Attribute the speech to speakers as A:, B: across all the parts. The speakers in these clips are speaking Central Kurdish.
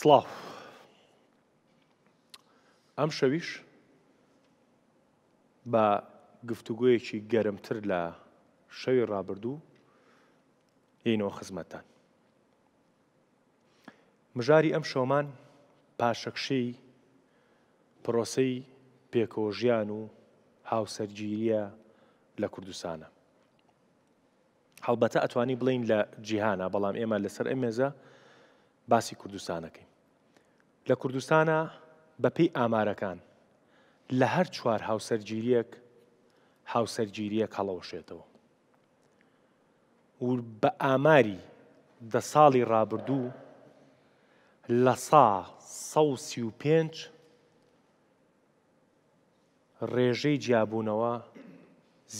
A: سڵاو ئەم شەویش بە گفتوگویەکی گەرمتر لە شەوی ڕابردوو هینەوە خزمەتان مژاری ئەم شەمان پاشەکشەی پرۆسەی پێکۆژیان و هاوسەرگیریە لە کوردستانە هەڵبەتە ئەتوانی بڵین لە جیهانە بەڵام ئێمە لەسەر ئەمێزە باسی کوردستانەکەین لە کوردستانە بەپی ئامارەکان لە هەر چوار هاوسەرگیریەک هاوسەرگیریەک هەڵەوەشێتەوە. و بە ئاماری دە ساڵی ڕابردوو لە سا سەسی و پێنج ڕێژەی جیابوونەوە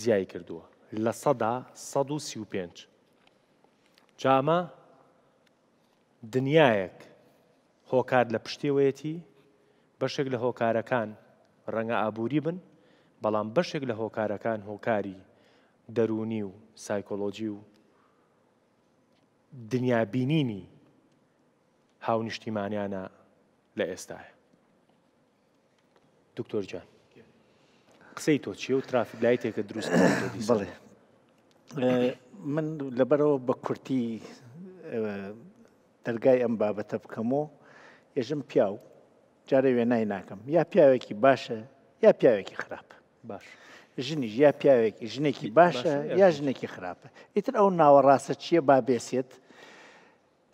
A: زیای کردووە لە سەدا 135 جامە دنیایەک هۆکار لە پشتێوەیەتی بەشێک لە هۆکارەکان ڕەنگە ئابووری بن بەڵام بەشێک لە هۆکارەکان هۆکاری دەرونی و سایکۆلۆجی و دنیابینینی هاونیشتیمانیانە لە ئێستاە دکتۆر جان قسەی تۆ چیە و ترافیک لای تێکە دروست بڵێ
B: من لەبەرەوە بە کورتی دەرگای ئەم بابەتە بکەمەوە ئێژم پیاو جارە وێنای ناکەم یا پیاوێکی باشە یا پیاوێکی خراپ باش ژنیش یا پیاوێکی ژنێکی باشە یا ژنێکی خراپە ئیتر ئەو ناوەڕاستە چییە با بێسێت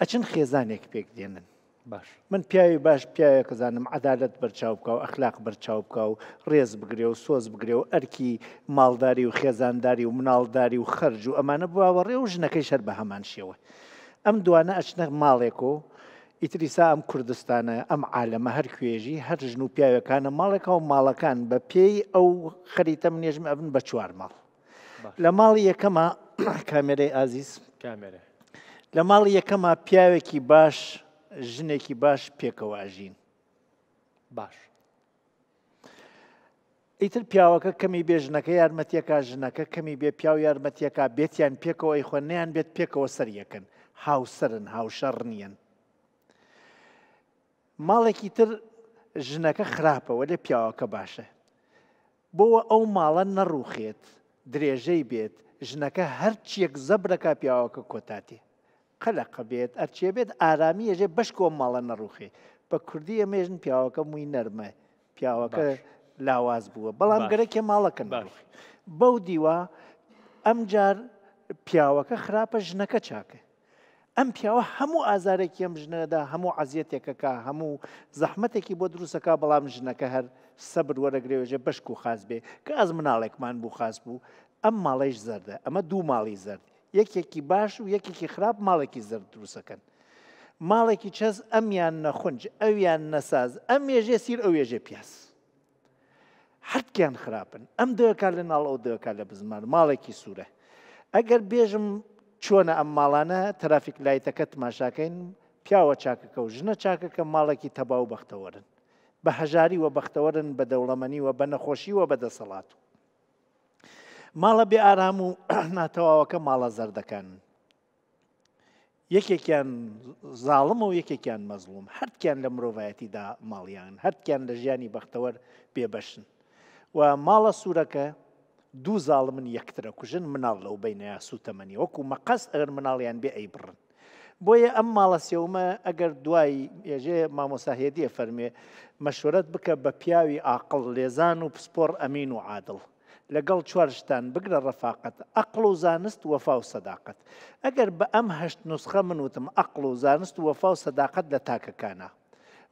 B: ئەچن خێزانێک پێک دێنن باش من پیاوی باش پیاوە کەزانم عدالت بەرچاو بکە و ئەخلاق بەرچاو بکە و ڕێز بگرێ و سۆز بگرێ و ئەرکی ماڵداری و خێزانداری و مناڵداری و خەرج و ئەمانە بواوەڕێ و ژنەکەی شەر بە هەمان شێوە ئەم دوانە ئەچنە ماڵێک و ئیتریسا ئەم کوردستانە ئەم عالەمە هەر کوێژی هەر ژن و پیاوەکانە ماڵێکە و ماڵەکان بە پێی ئەو خەریتە منێژم ئەبن بە چوار ماڵ لە ماڵی یەکەمە کامێرەی ئازیز کامێرە لە ماڵی یەکەمە پیاوێکی باش ژنێکی باش پێکەواژین باش ئیتر پیاوەکە کەمی بێژنەکە یارمەتیەکە ژنەکە کەمی بێ پیاو یارمەتیەکە بێتیان پێکەوەی خوێنیان بێت پێکەوە سەریەکەن هاوسرن هاوشەڕ نیەن ماڵێکی تر ژنەکە خراپەوە لێ پیاوەکە باشە. بۆوە ئەو ماڵە نەڕوخێت درێژەی بێت ژنەکە هەرچیەک زەبرەکە پیاوەکە کۆتاتی. قەلەقە بێت ئەرچێ بێت ئارامی ێژێ بەشکۆ ماڵە نەڕوخێ بە کوردی ئەمێژن پیاوەکە مووی نەرمە پیاوەکە لاواز بووە بەڵام گەرەێ ماڵەکەن بەو دیوە ئەم جار پیاوەکە خراپە ژنەکە چاکە ئەم پیاوە هەموو ئازارێکی ئەم ژنەدا هەموو عزیەتێکەکە هەموو زەحمتێکی بۆ دروستەکە بەڵام ژنەکە هەر سەبر وەرەگرێژێ بەشک و خاز بێ کە ئەز مناڵێکمان بوو خاز بوو ئەم ماڵێش زەردە ئەمە دوو ماڵی زرد یەکێکی باش و یەکێکی خراپ ماڵێکی زرد دروستەکەن ماڵێکی چەز ئەمیان نەخونج ئەویان نەساز ئەم ێژێ سیر ئەو ێژێ پیاس هەرکیان خراپن ئەم دەکار لە ناڵ ئەو دەکار لە بزمان ماڵێکی سوورە ئەگەر بێژم چۆنە ئەم ماڵانە تەرافیک لایتەکە تماشاکەین پیاوە چاکەکە و ژنە چاکەکە ماڵێکی تەباو بەختەوەرن بە هەژاری وە بەختەوەرن بە دەوڵەمەنی و بە نەخۆشیوە بەدەسەڵات و ماڵە بێ ئارام و ناتەواوەکە ماڵە زەردەکان یەکێکیان زاڵم و یەکێکیان مەزلوم هەرتیان لە مرۆڤایەتیدا ماڵیان هەرتیان لە ژیانی بەختەوەەر بێبەشن و ماڵە سوورەکە دوو زاڵ من یەکترە کوژن مناڵ لەو بینەیە سوتەمەنی وەکو مەقەس ئەگەر مناڵیان بێ ئەی بڕن. بۆیە ئەم ماڵە سێومە ئەگەر دوای ێژێ مامۆساهێدیە فەرمێ مەشورەت بکە بە پیاوی ئاقل لێزان و پسپۆر ئەمین و عادڵ. لەگەڵ چوارشتان بگرە ڕەفاقت ئەقل و زانست وەفا و سەداقت ئەگەر بە ئەم هەشت نوسخە من وتم ئەقل و زانست وەفا و سەداقت لە تاکەکانە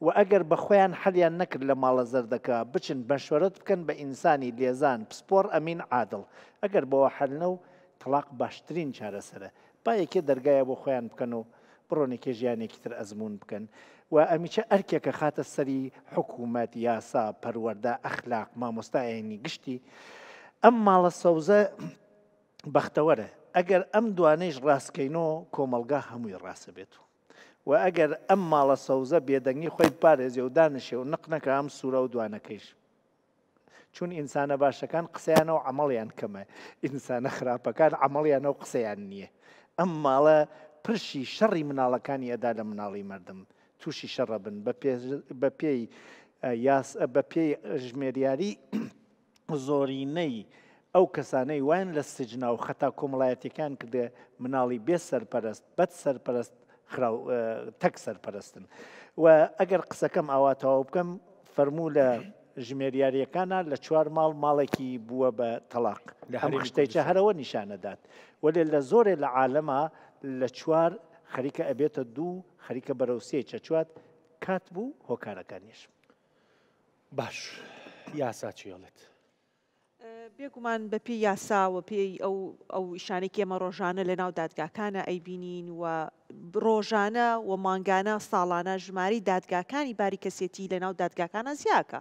B: و ئەگەر بە خۆیان حەلیان نەکرد لە ماڵە زەردەکە بچن بەشوەرت بکەن بە ئینسانی لێزان پسپۆر ئەمین عادڵ ئەگەر بەوە حەلنە و تەلاق باشترین چارەسەرە با یەکێ دەرگایە بۆ خۆیان بکەن و بڕۆنێکی ژیانێکی تر ئەزمون بکەن و ئەمیچە ئەرکێکە خاتە سەری حکوومەت یاسا پەروەەردە ئەخلاق مامۆستاعێنی گشتی ئەم ماڵە سەوزە بەختەوەرە ئەگەر ئەم دوانەیش ڕاستکەینەوە کۆمەلگا هەمووی ڕاستە بێت و و ئەگەر ئەم ماڵە سەوزە بێدەنگی خۆی پارێزی و دانشێ و نقنەکە ئەم سوورە و دوانەکەیش. چون ئینسانە باشەکان قسەیانە و عملیان کەمە ئینسانە خراپەکان عملیانە و قسەیان نییە. ئەم ماڵە پرشی شەڕی مناڵەکانی ئەدا لە مناڵی مردم تووشی شەڕە بن بە پێی بە پێی ژمێریاری زۆرینەی ئەو کەسانەی وان لە سجنا و خەتا کۆمەڵایەتەکان کردێ مناڵی بێ سەرپەرست بەد سەرپەرست تەک سەرپەرستن و ئەگەر قسەکەم ئاواتەوە بکەم فەرموو لە ژمێریاریەکانە لە چوار ماڵ ماڵێکی بووە بە تەلاق هەم شتێکە هەرەوە نیشانەدات وەێ لە زۆرێ لە عالەما لە چوار خەریکە ئەبێتە دوو خەریکە بەرەوسێ چەچوات کات بوو هۆکارەکانیش. باش یاسا چیڵێت.
C: بێگومان بە پێی یاساوە پێی ئەو ئەو شانێکی ئێمە ڕۆژانە لە ناو دادگاکانە ئەیبینین و ڕۆژانە و مانگانە ساڵانە ژماری دادگاکانی باری کەسێتی لە ناو دادگاکانە زیاکە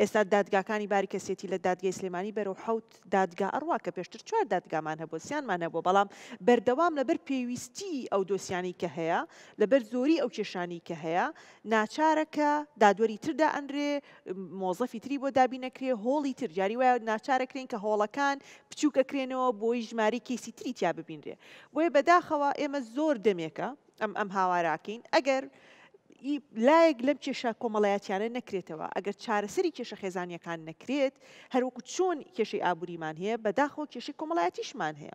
C: ئێستا دادگاکانی باری کەسێتی لە دادگای سلێمانی بەرە و حوت دادگا ئەڕوا کە پێشتر چوار دادگامان هەبوو سیانمان هەبوو بەڵام بەردەوام لەبەر پێویستی ئەو دۆسیانی کە هەیە لەبەر زۆری ئەو کێشانی کە هەیە ناچارەکە دادوەری تردا ئەندرێ مۆزەفی تری بۆ دابینەکرێ هۆڵی ترجاری وایە ناچار بەکارەکرێن کە هۆڵەکان بچووکەکرێنەوە بۆی ژماری کیسی تریتیا ببینرێ بۆیە بەداخەوە ئێمە زۆر دەمێکە ئەم ئەم هاواراکەین ئەگەر لایەک لەم کێشە کۆمەڵایەتیانە نەکرێتەوە ئەگەر چارەسەری کێشە خێزانیەکان نەکرێت هەروکو چۆن کێشەی ئابوووریمان هەیە بەداخۆ کێشەی کۆمەڵایەتیشمان هەیە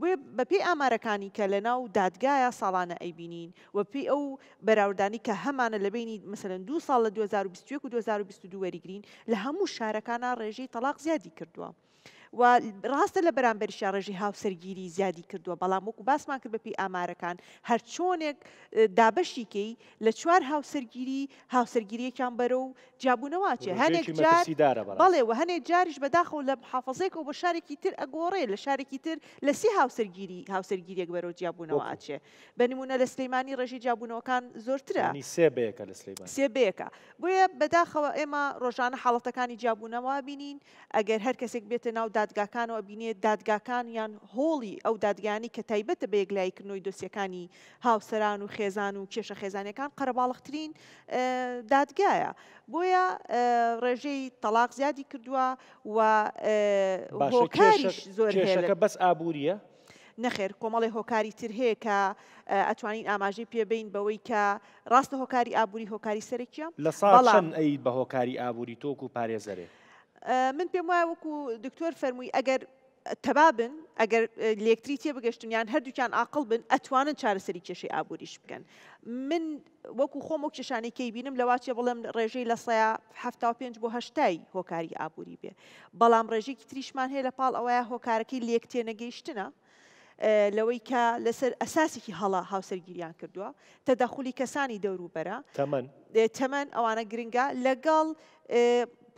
C: بێ بەپی ئامارەکانی کە لە ناو دادگایە ساڵانە ئەیبینین و پێی ئەو بەراوردانی کە هەمانە لەبینی مثلەن دو ساڵ لە 2020 و 2022 وەریگرین لە هەموو شارەکانە ڕێژەی تەلاق زیادی کردووە. و ڕاستە لە بەرامبەرشی ڕێژی هاوسەرگیری زیادی کردووە بەڵام وەکو باسمان کرد بەپی ئامارەکان هەر چۆنێک دابەشیکەی لە چوار هاوسەرگیری هاوسەرگیریەکان بەرە و جابوونەواچێ هەنێک بەڵێ و هەنێک جاریش بەداخەوە لە حافظێک و بە شارێکی تر ئەگۆڕێ لە شارێکی تر لە سی هاوسەرگیری هاوسەرگیریەک بەرەوە جیابوونەوە ئاچێ بەنمونە لە سلەیمانی ڕێژی جابوونەوەکان زۆرترە سێبەیەەکە لە سلەیمان سێبەیەەکە بۆیە بەداخەوە ئێمە ڕۆژانە حاڵەتەکانی جابوونەوە بینین ئەگەر هەر کەسێک بێتە ناو دادگاکانەوە بینێت دادگاکانیان هۆڵی ئەو دادگانی کە تایبەتە بێگلایکردنەوەی دۆسیەکانی هاوسەران و خێزان و کێشە خێزانەکان قەرباڵخترین دادگایە بۆیە ڕێژەی تەلاق زیادی کردووە و هۆکاریش زۆر
A: بەس ئابوووریە؟
C: نەخێر کۆمەڵی هۆکاری تر هەیە کە ئەتوانین ئاماژەی پێبین بەوەی کە ڕاستە هۆکاری ئابووری هۆکاری سەرکیە لە ساڵ ئەید
A: بە هۆکاری ئابووری تۆک و پارێزەرێت
C: من پێم وایە وەکو دکتۆر فەرمووی ئەگەر تەبابن ئەگەر لێکتری تێ بگەشتنیان هەردووکیان عقل بن ئەتوانن چارەسەری کێشەی ئابوووریش بکەن. من وەکو خۆم و کێشانێکی بینم لەواچێ بڵێم ڕێژەی لە سەیاهفتا پێنج بۆ هەشتای هۆکاری ئابووری بێ. بەڵام ڕێژێکی تریشمان هەیە لە پاڵ ئەوەیە هۆکارەکەی لێکتێنەگەیشتنە. لەوەی کە لەسەر ئەساسێکی هەڵا هاوسەرگیریان کردووە تەداخلی کەسانی دەوروبەرە تەمەەن ئەوانە گرنگە لەگەڵ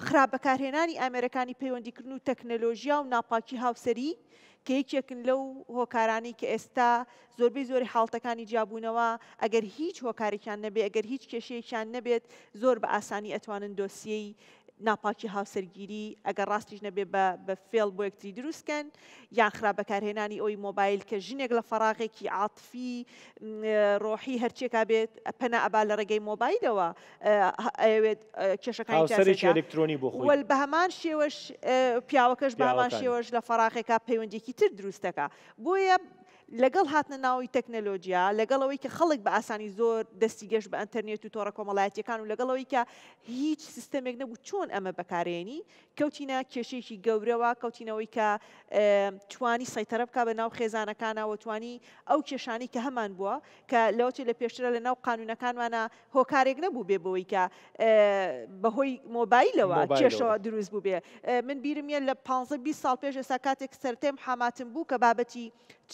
C: خراپەکارهێنانی ئامێرەکانی پەیوەندیکردن و تەکنەلۆژیا و ناپاکی هاوسری کە یەکێکن لەو هۆکارانی کە ئێستا زۆربەی زۆری حڵتەکانی جیاببوونەوە ئەگەر هیچ هۆکارێکیان نەبێت ئەگەر هیچ کێشەیەکیان نەبێت زۆر بە ئاسانی ئەتوانن دۆسیەی ناپاکی هاوسەرگیری ئەگەر ڕاستیش نەبێ بە فێڵ بۆ یەکتری دروستکەن یان خراپ بەکارهێنانی ئەوی مۆبایل کە ژنێک لە فەراغێکی عاتفی ڕۆحی هەرچێکا بێت پەنا ئەبا لە ڕێگەی مۆبایلەوە کێشەکانی بۆل بە هەمان شێوەش پیاوەکەش بە هەمان شێوەش لە فەراغێکا پەیوەندێکی تر دروستەکە بۆیە لەگەڵ هاتنە ناوی تەکنەلۆجییا لەگەڵەوەی کە خەڵک بە ئاسانی زۆر دەستی گەشت بە ئەتەرنێت و تۆڕە کۆمەڵایەتەکان و لەگەڵەوەی کە هیچ سیستەمێک نەبوو چۆن ئەمە بەکارێنی کەوتینە کێشێکی گەورەوە کەوتینەوەی کە توانی سایتەرە بک بە ناو خێزانەکانەوە توانی ئەو کێشانی کە هەمان بووە کە لەوچێ لە پێشترە لە ناو قانونەکانوانە هۆکارێک نەبوو بێ بەوەی کە بەهۆی مۆبایلەوە کێشەوە دروست بوو بێ من بیرمە لە 15 سال پێش ئێستا کاتێک سەرتێم حاماتم بوو کە بابەتی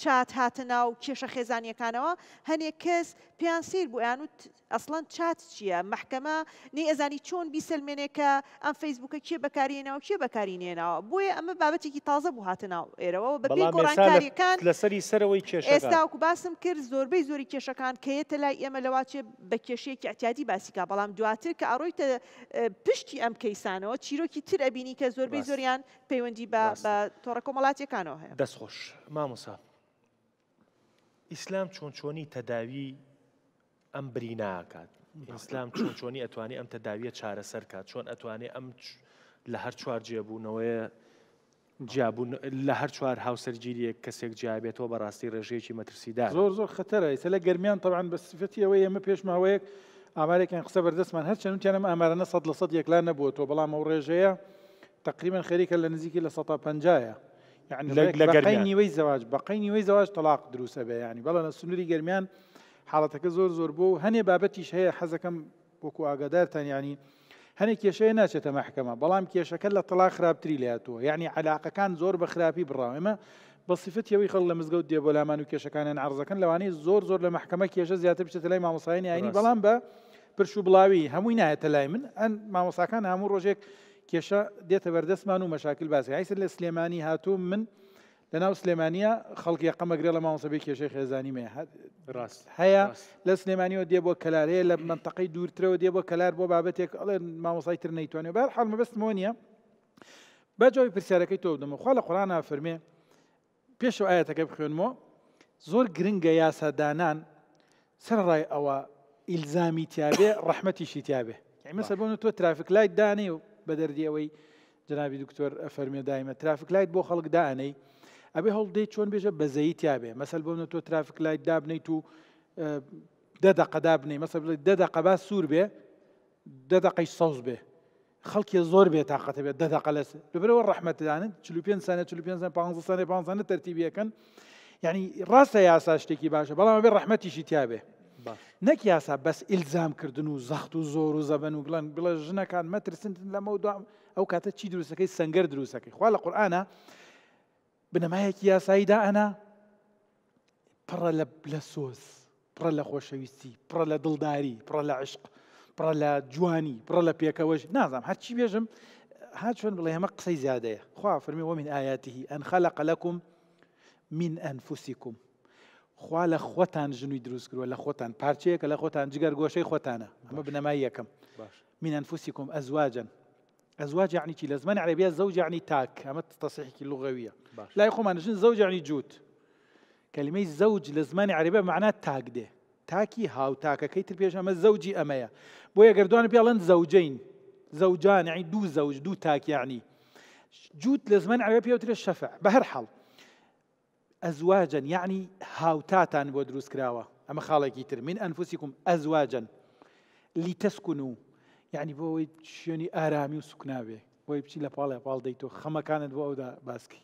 C: چات هاتە ناو کێشە خێزانیەکانەوە هەنێک کەس پێیان سیر بوویان و ئەسڵند چات چییە محکەمە نی ئەزانی چۆن بیسلمێنێکە ئەم فەیسبوکە کێ بەکارێنەوە کێ بەکارینێنەوە بۆیە ئەمە بابەتێکی تازە بوو هاتە ناو ئێرەوە بە گۆڕانکاریەکان
A: لەسەری سەرەوەی کێش ئێستاکو
C: باسم کرد زۆربەی زۆری کێشەکان کەیەتە لای ئێمە لەواچێ بە کێشەیەکی ئەتیادی باسیکا بەڵام دواتر کە ئەڕۆیتە پشتی ئەم کەیسانەوە چیرۆکی تر ئەبینی کە زۆربەی زۆریان پەیوەندی بە تۆڕە کۆمەڵاتیەکانەوە هەیە
A: دەستخۆش مامۆسا ئیسلام چۆن چۆنی تەداوی ئەم بریناکات ئیسلام چۆن چۆنی ئەتوانی ئەم تەداویە چارەسەر کات چۆن ئەتوانێ ئەم لە هەر چوار جێبوونەوەی
D: جیابوون لە هەر چوار هاوسەرگیریە کەسێک جیابێتەوە بە ڕاستی ڕێژەیەکی مەترسیدا زۆر زۆر خەتەرە ئیسە لە گەرمیان تەوان بە سفتی ئەوەی ئێمە پێشماوەیەک ئامارێکیان قسە بەردەستمان هەرچەند وتیانم ئامارانە سە لە سەد یەکلا نەبووە تۆ بەڵام ئەو ڕێژەیە تقریبان خەریکە لە نزیکی لە 150ە يعني بەقەی نیوەی زەواج بەقەی نیوەی زەواج تەلاق دروسە يعني. بێ ینی بەڵە سنووری گەرمیان حاڵەتەکە زۆر زۆر بۆ هەنێ بابەتیش هەیە حەزەکەم بۆکو ئاگادارتان ینی هەنێ کێشەیە ناچێتە مەحکەمە بەڵام کێشەکە لە تەلا خراپتری لاتوە ینی علاقەکان زۆر بە خراپی بڕاوێمە بەصفت یەوەی خەڵ لە مزگەوت دێ بۆ لامان و کێشەکانیان عرضەکەن لەوانەیە زور زۆر لە محکمە کێشە زیاتر بچێت لای مامۆسایانی ینی بەڵام بە پرش برشو بلاوي هەمووی نایەتە لای من ئەن مامۆساکان هەموو ڕۆژێک کێشە دێتە بەردەستمان و مەشاکل باسی هیسر لە سلێمانی هاتوو من لەناو سلێمانە خەڵکی قەمەگرێ راس هيا کێشەی خێزانی مێ ڕاست هەیە لە سلێمانیەوە دێ بۆ کەلارەیە لە منتەقی دوورترەوە دێ بۆ کەلار بۆ بابەتێک ئەڵێ ماوەسای تر نەیتوانێت بەر حڵمە بەستمۆ نیە بەجاوی پرسیارەکەی تۆ بدەمە خوا لە بيشو فەرمێ پێش و ئاەتەکە بخوێنمەوە زۆر گرنگە یاسادانان سەر ڕای ئەوە ئیلزامی تیاابێ ڕحمەتیشی تیاابێ يعني مثلا بونو تو ترافيك دانێ و بە دەردی ئەوەی جنابی دکتۆر فەرمیێ دایمە ترافیک لایت بۆ خەڵک دانەی ئەبێ هەڵدەی چۆن بێژە بەزەییتیابێ مەسەل بۆنە تۆ ترافیک لایت دابنیت و دەدەقە دابنی مەسە بڵێت دەدەقە با سوور بێ دەدەقەی سەوز بێ خەڵکی زۆر بێ تااقەتە بێت دەدەقە لەس لەبرەوە ڕحمەتدانن چلو پێ سانە چلو پێ پ تەرتیبیەکەن یعنی ڕاستە یاسا شتێکی باشە بەڵام بێ ڕحمەتیشی تیاابێ نەکیاسا بەس ئیلزام کردن و زەخت و زۆر و زەبەن و گڵەن بڵە ژنەکان مەترسن لەمە دوام ئەو کاتە چی دروستەکەی سنگەر دروستەکەی خوا لە قورآە بنەمایەکی یاساییدا ئەنا پڕە لە سۆز پڕە لە خۆشەویستی پڕە لە دڵداری پڕە لە عشق پڕە لە جوانی پڕە لە پێکەوەش نازام هەرچی بێژم هات شوێن بڵێ ئەمە قسەی زیادەیە خوا فەرمی وە من ئاياتی ئەن خەلق لەکم من ئەنفوسیکم خوا لە خۆتان ژنووی دروست کردوە لە خۆتان پارچەیەکە لە خۆتان جگەر گۆشەی خۆتانە ئەمە بنەمای یەکەم منەنفوسی کۆم ئەزواجن ئەزواج چی يعني لە زمان عربیا زەوج یعنی يعني تاک ئەمە تەسیحکی لغەویە لای خۆمانژن زەوج یعنی يعني جووت کەلیمەی زەوج لە زمانی عربە معنا تاک دێ تاکی هاوتاکەکەی تر پێش ئەمە زەوجی ئەمەیە بۆ یە گردوان پێڵەن زەوجین زەوجان یعنی دوو زەوج دوو تاکیعنی جووت لە زمان عربە پێوترێ شەفع بە هەر حڵ أزواجا يعني هاوتاتا بودروس دروست أما خالك يتر من أنفسكم أزواجا لتسكنوا يعني بوي شوني أرامي وسكنابي بوي بشي لابالا بچی ديتو خما كانت دەیتۆ خەمەکانت بۆ ئەودا باسکی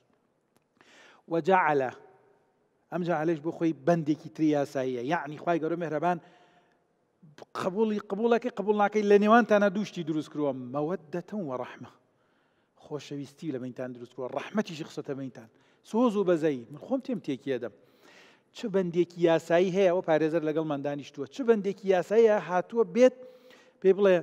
D: وەجاعلە ئەمجا عليش بۆ خۆی بەندێکی تری یاساییە یعنی يعني خی گەۆ مهرەبان قبولی قبولەکەی قبول ناکەی لە نێوانتانە دوشتی دروست کرووە مەوەدەتەن وە ڕەحمە خۆشەویستی لە بەینتان دروست سۆز و بەزایی من خۆم تێم تێکیەدەم چ بەندێکی یاسایی هەیە ئەو پارێزەر لەگەڵ مندانیشتووە چ بەندێکی یاساییە هاتووە بێت پێ بڵێ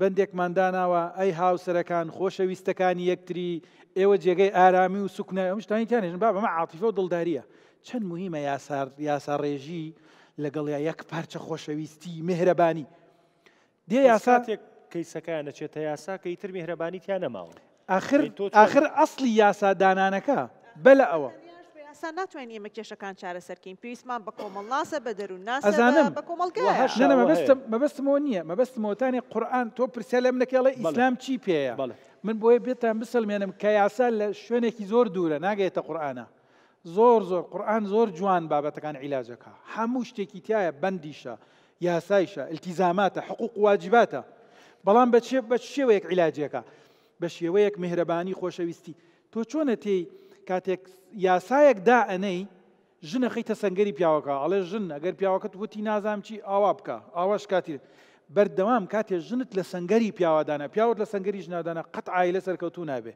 D: بەندێک ماداناوە ئەی هاوسەرەکان خۆشەویستەکانی یەکتری ئێوە جێگەی ئارامی و سوکنە ئەمشتانیتانێژن با بەمە عاتیفە و دڵداریە چەند مهمە یاساڕێژی لەگەڵیا یەک پارچە خۆشەویستی مهرەبانی
A: دێ یاساتێک کەیسەکە نەچێتە یاسا کەیتر مهرەبانی تیان نەماوە
D: آخر آخر ئەاصلی یاسادانانەکە بەلە ئەوە.
C: ئاسان ناتوانین ئمە کێشەکان چارەسەرکەین پێویستمان بە کۆمەڵناسە بە دەرو نازانم بە کۆمەڵگەم
D: مەبستمەوە نییە مەبستمەوەتانی قورآان تۆ پرسیال لەم نەکەڵە ئیسلام چی پێەیە من بۆیە بێتان بسەلمێنم کە یاسا لە شوێنێکی زۆر دوورە ناگەێتە قورآانە زۆر زۆر قورآان زۆر جوان بابەتەکان عیلاجەکە هەموو شتێکی تایە بەندیشە یاسایشە التیزاماتە حقوق واجباتە بەڵام بە بە شێوەیەک عیلاجەکە بە شێوەیەک مهرەبانی خۆشەویستی تۆ چۆنە تێی کاتێک یاسایەکدا ئەنەی ژنە خیتە سنگری پیاوەکە ئەڵێ ژن ئەگەر پیاوەکەت وتی نازام چی ئاوا بکە ئاواش کاتی بەردەوام کاتێ ژنت لە سنگری پیاوادانە پیاوت لە سنگری ژنادانە قەت ئایلە سەرکەوتو نابێ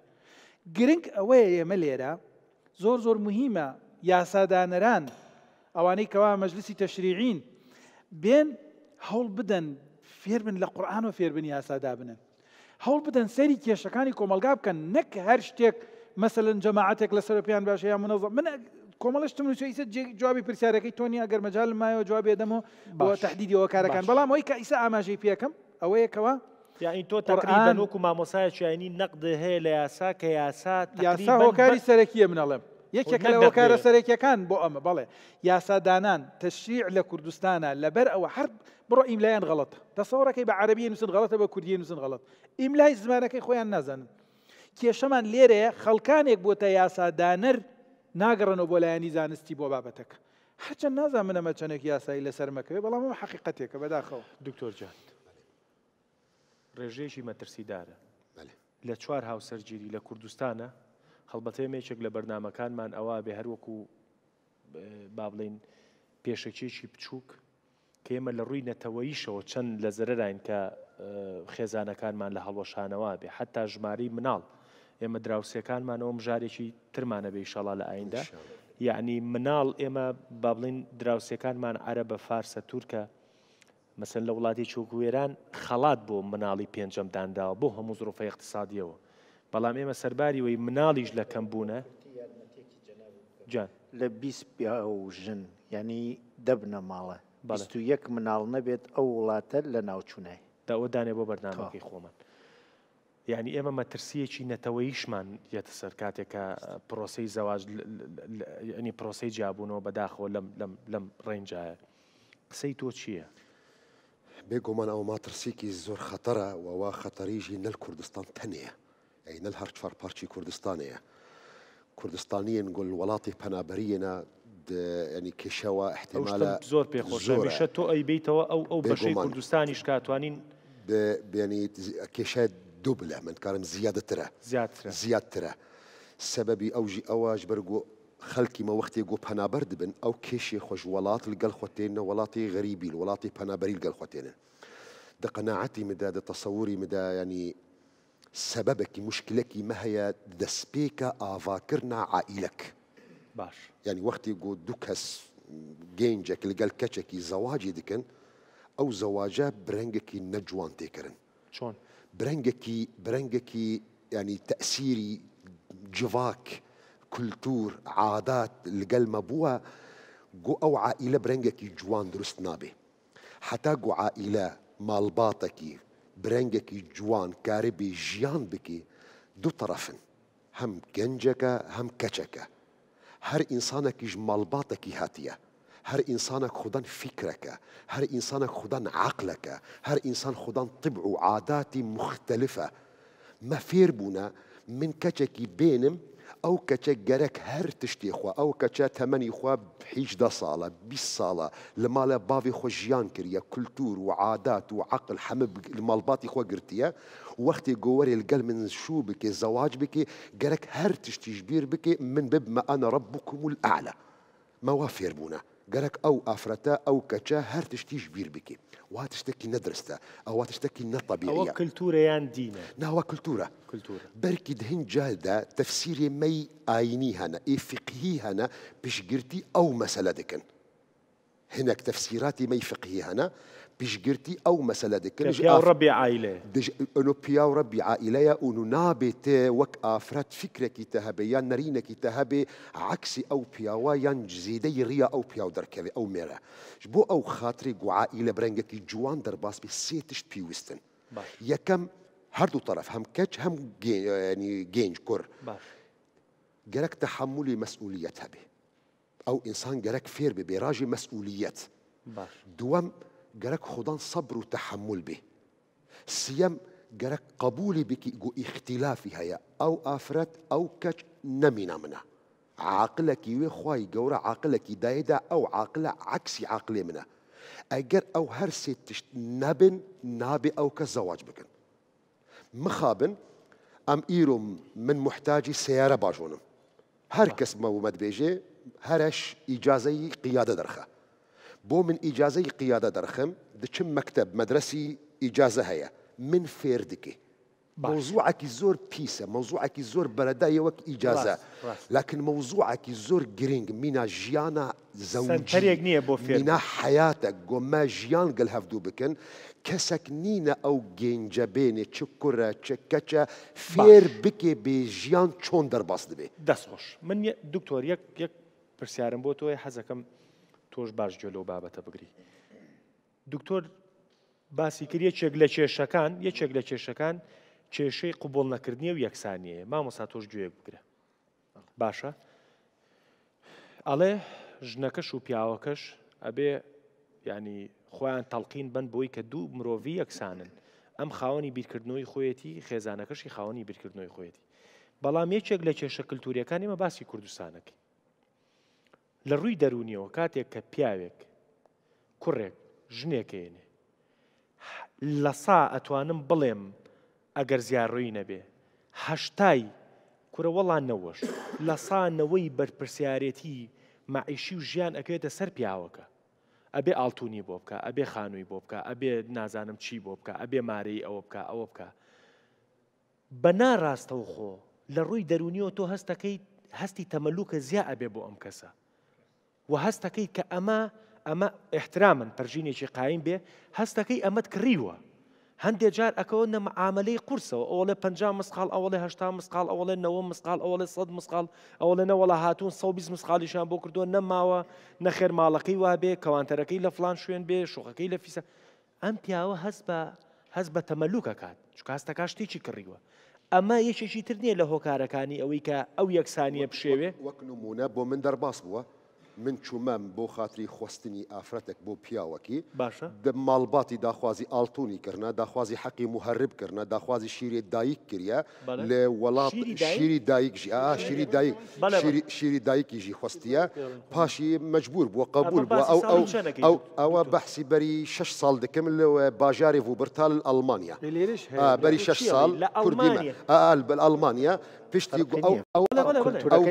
D: گرنگ ئەوەیە ئێمە لێرە زۆر زۆر مهمە یاسادانەران ئەوانەی کەوا مەجلسی تەشریعین بێن هەوڵ بدەن فێربن لە قورآان و فێربنی یاسادا بنن هەوڵ بدەن سەری کێشەکانی کۆمەلگا بکەن نەک هەر شتێک مثلا جماعتێک لەسەر پێیان باشە یا منەظم من کۆمەڵش تمنوچیسە جوابی پرسیارەکەی تۆنی بلا ما هو جوابێ دەم و فيها كم أو هي كوا
A: يعني تو تقريبا هو كم یعنی يعني نقد هي لياسا كياسا
D: ياسا هو كاري سركية من یاسا هۆکاری سەرەکیە منەڵێم یەکێک لە هۆکارە سەرێکیەکان بۆ ئەمە بەڵێ یاسادانان تەشیع لە لبر أو ئەوە هەر بڕۆ غلط غڵەت تەسەڕەکەی بە عربی نووسن غڵەتە بە کوردی غلط غڵەت ئیملای زمانەکەی خۆیان نازانن کێشەمان لێرەیە خەڵکانێک بۆتە یاسادانەر ناگەڕنەوە بۆ لایەنی زانستی بۆ بابەتەکە هەرچەند نازان منەمە چەندێک یاسایی لەسەر مەکەوێ بەڵام ئەمە حقیقەتێکە بەداخەوە دکتۆر جان
A: ڕێژێکی مەترسیدارە لە چوار هاوسەرگیری لە کوردستانە هەڵبەتەمێکێک لە بەرنمەکانمان ئەوە بێ هەروەکو با بڵین پێشەکێکی بچووک کە ئێمە لە ڕووی نەتەوەیشەوە چەند لە زەرەرین کە خێزانەکانمان لە هەڵەشانەوە بێ حتا ژماری مناڵ ئێمە دراوسەکانمانەوەم ژارێکی ترمانە بێ شەڵا لە ئایندا یعنی مناڵ ئێمە با بڵین دراوسەکانمان عرە بە فارسە تورکە مەسن لە وڵاتی چوکوێران خەڵات بۆ مناڵی پێنجەمدانداوە بۆ هەموو زۆرفە اقتصادیەوە بەڵام ئێمە سەرباریەوەی
B: مناڵیش لە کەم بوونە جان لە بیست پیا و ژن ینی دەبنە ماڵە بەست و یەک مناڵ نەبێت ئەو وڵاتە لە ناوچوونای داوە
A: دانێ بۆ بەرنامەکەی خۆمان. يعني إما ما ترسيه شيء نتويش من يتسر بروسي زواج يعني بروسي جابونه بداخل لم لم
E: لم رينجا سيتو شيء بيكو من أو ما ترسيكي زور خطرة ووا خطريجي نل كردستان تانية يعني نل هرج فار بارشي كردستانية كردستانية نقول ولاتي بنابرينا يعني كشوا احتمال زور
A: بيخوش زور بيشتو أي بيتو أو أو بشي كردستانيش كاتوانين
E: يعني كشاد دوبله من كارم زيادة ترى زيادة ترى زيادة ترى سببي أوجي أواج برقو خەڵکی مە وەختێگو پەنابەر أو ئەو کێشی خۆش خوتين لەگەڵ غريبي وڵاتی غەریبی وڵاتی پەنابەری لەگەڵ خۆتێنن دە قەنەعەتی مدا دە تەسەوری مدا سببك مشكلك ما هي دسبيكا آفاكرنا عائلك باش يعني وەختی گۆ دوكس جينجك اللي قال کەچێکی زواجي دكن أو زەواجە برنگێکی نەجوان تێکردن شون برنجكي برنجكي يعني تأثيري جواك كلتور عادات القل مبوها جو أو عائلة برنجكي جوان درست نابي حتى جو عائلة مال برنجكي جوان كاربي جيان بكي دو طرفن هم جنجكا هم كتشكا هر إنسانك مال باطكي هاتيه هر إنسانك خدان فكرك هر إنسانك خدان عقلك هر إنسان خدان طبعه عادات مختلفة ما فير بونا من كتشكي بينم او كتشا جرك هر تشتي خو او كتشا ثماني خو بحيش دا صالة بيس صالة لما بافي خو جيان كريا كلتور وعادات وعقل حمب المالباتي خو قرتيا وقتي جواري القلم من شو بكي زواج بكي جرك هر تشتي جبير بكي من بب ما انا ربكم الاعلى ما وافير بونا قالك او افرتا او كتشا هر تشتيش بير بكي واتشتكي ندرستا او واتشتكي نطبيعية او كلتورة يان دينا نا هو كلتورة كلتورة بركي دهن جالدا تفسيري مي آيني هنا اي فقهي هنا بشجرتي او مسألة دكن هناك تفسيراتي مي فقهي هنا ديج او مساله ديك بياو ربي عائله ديج انو بيا وربي عائله يا انو نابت وك أفراد فكره كي تهبي يا نرينا كي تهبي عكسي او بيا ويان جزيدي ريا او بياو دركبي او ميرا جبو او خاطري قو عائله كي جوان درباس بي بيوستن يا كم هردو طرف هم كاتش هم جين يعني جينج كور جرك تحملي مسؤوليتها به او انسان جرك فير ببراجي مسؤوليات باش. دوام جراك خضان صبر وتحمل به الصيام جراك قبول بك اختلافها يا او افراد او كج نمنا منها عقلك يوي خواي جورا عقلك دايدا او عقل عكسي عقلي منها اجر او هرسي تشت نبن نابي او كزواج بكن مخابن ام ايرم من محتاجي سياره باجونم هركس ما ومد بيجي هرش اجازه قياده درخه بو من إجازة قيادة درخم ده مكتب مدرسي إجازة هيا من فيردكي موضوعك زور بيسة موضوعك زور بلدة يوك إجازة راس. راس. لكن موضوعك زور جرينج من جيانا زوجي من حياتك جوما جيان قل هفدو بكن كسك نينا أو جين جبيني تشكرا تشكتشا فير بك بجيان چون در باس دبي من دكتور يك يك برسيارم بوتو كم
A: تۆش باش گوێ لەو بابەتە بگری دکتۆر باسی کرد یەکێک لە کێشەکان یەکێک لە کێشەکان کێشەی قوبڵ نەکردنیە و یەکسانیەیە مامۆسا تۆش گوێ بگرە باشە ئەڵێ ژنەکەش و پیاوەکەش ئەبێ ینی خۆیان تەڵقین بن بۆی کە دوو مرۆڤ یەکسانن ئەم خاوەنی بیرکردنەوەی خۆیەتی خێزانەکەشی خاوەنی بیرکردنەوەی خۆیەتی بەڵام یەکێک لە کێشە کللتوریەکانی مە باسی کوردستانەکەی لە ڕووی دەرونیەوە کاتێک کە پیاوێک کوڕێک ژنێکێنێ لە سا ئەتوانم بڵێم ئەگەر زیارڕووی نەبێ هەشتای کورەوەڵان نەوەش لە سانەوەی بەرپرسیارەتی مەعیشی و ژیان ئەکرێتە سەر پیاوەکە ئەبێ ئالتونی بۆ بکە ئەبێ خانووی بۆ بکە ئەبێ نازانم چی بۆ بکە ئەبێ مارەی ئەوە بکە ئەوە بکە بە ناڕاستەوە خۆ لە ڕووی دەرونیەوە تۆ هەستەکەی هەستی تەمەلوکە زیە ئەبێ بۆ ئەم کەسە و هەستەکەی کە ئەمە ئەمە احترامن پەرژینێکی قایم بێ هەستەکەی ئەمەد کڕیوە هەندێک جار ئەکەەوە نەمە عملی قورسەوە ئەو لە 50 مسقال ئەوڵێ هشتا مسقال ئەوە لە 90 مسقال ئەوە لە 100 مسقال ئەوە لە نەوەڵە هاتوون 120 مسقالیشان بۆ کردووە نەماوە نەخێر ماڵەکەی وابێ کەوانتەرەکەی لە فلان شوێن بێ شوخەکەی لە فیسە ئەم پیاوە هەست بە هەست بە تەمەلوکەکات چکاستەکە شتێکی کڕیوە ئەمە یەکێکی تر نییە لە هۆکارەکانی ئەوەی کە
E: ئەو یەکسانیە بشێوێ وەک نمونە بۆ من دەرباس بووە من چومەم بو خااتری خستنی ئافرەتێک بۆ پیاوەکی باشە ماڵباتی داخوازی ئالتونی کردنا داخوازی حەقی مهرب دا خوازی شیری دایک کریا ل وڵات شیری دایک شیری دایک شیری جی خوستیا پاشی مجبور بو قبول بو او او او او بەحسی بەری شش ساڵ دەکەم لەوە باژاری وبرتال ئەلمانیا بەری شش ساڵ کوردی بە ئەلمانیا پشتی او او او او او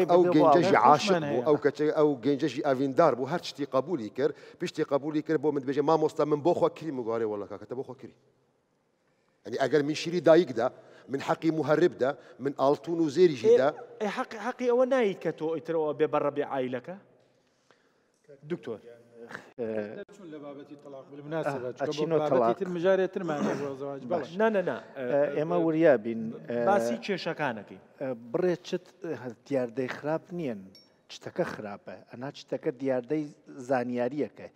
E: او او او او او بيجي افين دار بو هرچ تي قبولي كر بيش تي قبولي كر بو من بيجي ما مستا من بوخوا كري مغاري والله كاكا تبوخوا كري يعني اگر من شيري دايك دا من حقي مهرب دا من التون وزيري جي دا اي إيه، حقي حقي او نايكتو اترو ببر بعائلك دكتور
B: شو
D: اللي آه،
B: المجاريه نا نا نا آه، اما وريابين آه، باسي شكانكي بريتشت دي خراب نين شتەکە خراپە ئەنا شتەکە دیاردەی زانیاریەکە.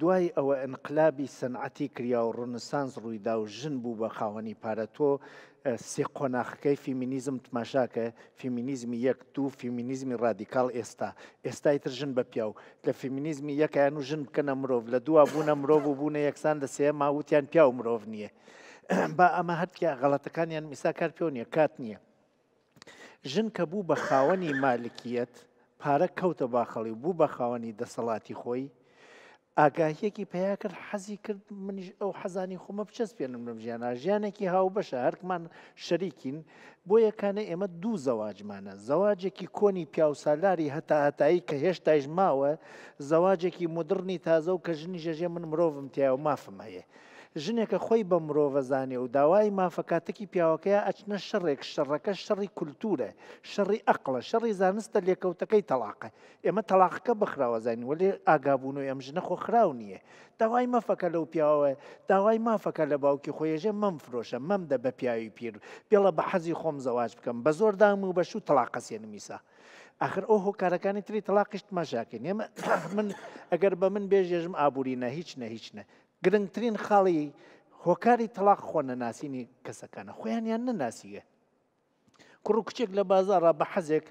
B: دوای ئەوە ئەنقلابی سنعەتی کریا و ڕونسانس ڕوویدا و ژن بوو بە خاوەنی پارەتۆ سێ قۆناخەکەی فیمینیزم تماشاکە فیمینیزمی یەک دوو فیمینیزمی رادیکال ئێستا ئێستای تر ژن بە پیا و لە فیمینیزمی یەکیان و ژن بکەنە مرۆڤ لە دووە بوونە مرۆڤ و بوونە یەکسان لە سێ ماوتیان پیا و مرۆڤ نییە با ئەمە هەرتیا غەڵەتەکانیان میسا کار پێ نیە کات نییە. ژن کە بوو بە خاوەنی مالکیت پارە کەوتە باخەڵی بوو بە خاوەنی دەسەڵاتی خۆی ئاگاهیەکی پیا کرد حەزی کرد منیش ئەو حەزانی خۆمە بچەس پێێنم لەم ژیانە ژیانێکی هاو بەشە هەرکمان شەریکین بۆ یەکانە ئێمە دوو زەواجمانە زەواجێکی کۆنی پیاوسالاری هەتا هەتایی کە هێشتایش ماوە زەواجێکی مدرنی تازە و کە ژنی ژەژێ من مرۆڤم تیاو مافم هەیە ژنێکە خۆی بە مرۆڤەزانێ و داوای مافەکاتێکی پیاوەکەیە ئەچنە شەڕێک شەڕەکە شەڕی کولتورە شەڕی ئەقلە شەڕی زانستە لێکەوتەکەی تەلاقە ئێمە تەلاقەکە بخراوەزانین وەێ ئاگابوون و ئەم ژنە خۆ خراو نییە داوای مەفەکە لەو پیاوە داوای مافەکە لە باوکی خۆیەژە مەم فرۆشە مەمدە بە پیاوی پیر پێڵە بە حەزی خۆم زەواج بکەم بە زۆر دام و بەشوو تەلاقەسێن میسا. ئەخر ئەو هۆکارەکانی تری تەلاقیشت مەژاکەین ئێمە من ئەگەر بە من بێژێژم ئابوورینە هیچ نە هیچ نە گرنگترین خاڵی هۆکاری تەلاق خۆ نەناسینی کەسەکانە خۆیانیان نەناسیە کوڕ کچێک لە بازارڕ بە حەزێک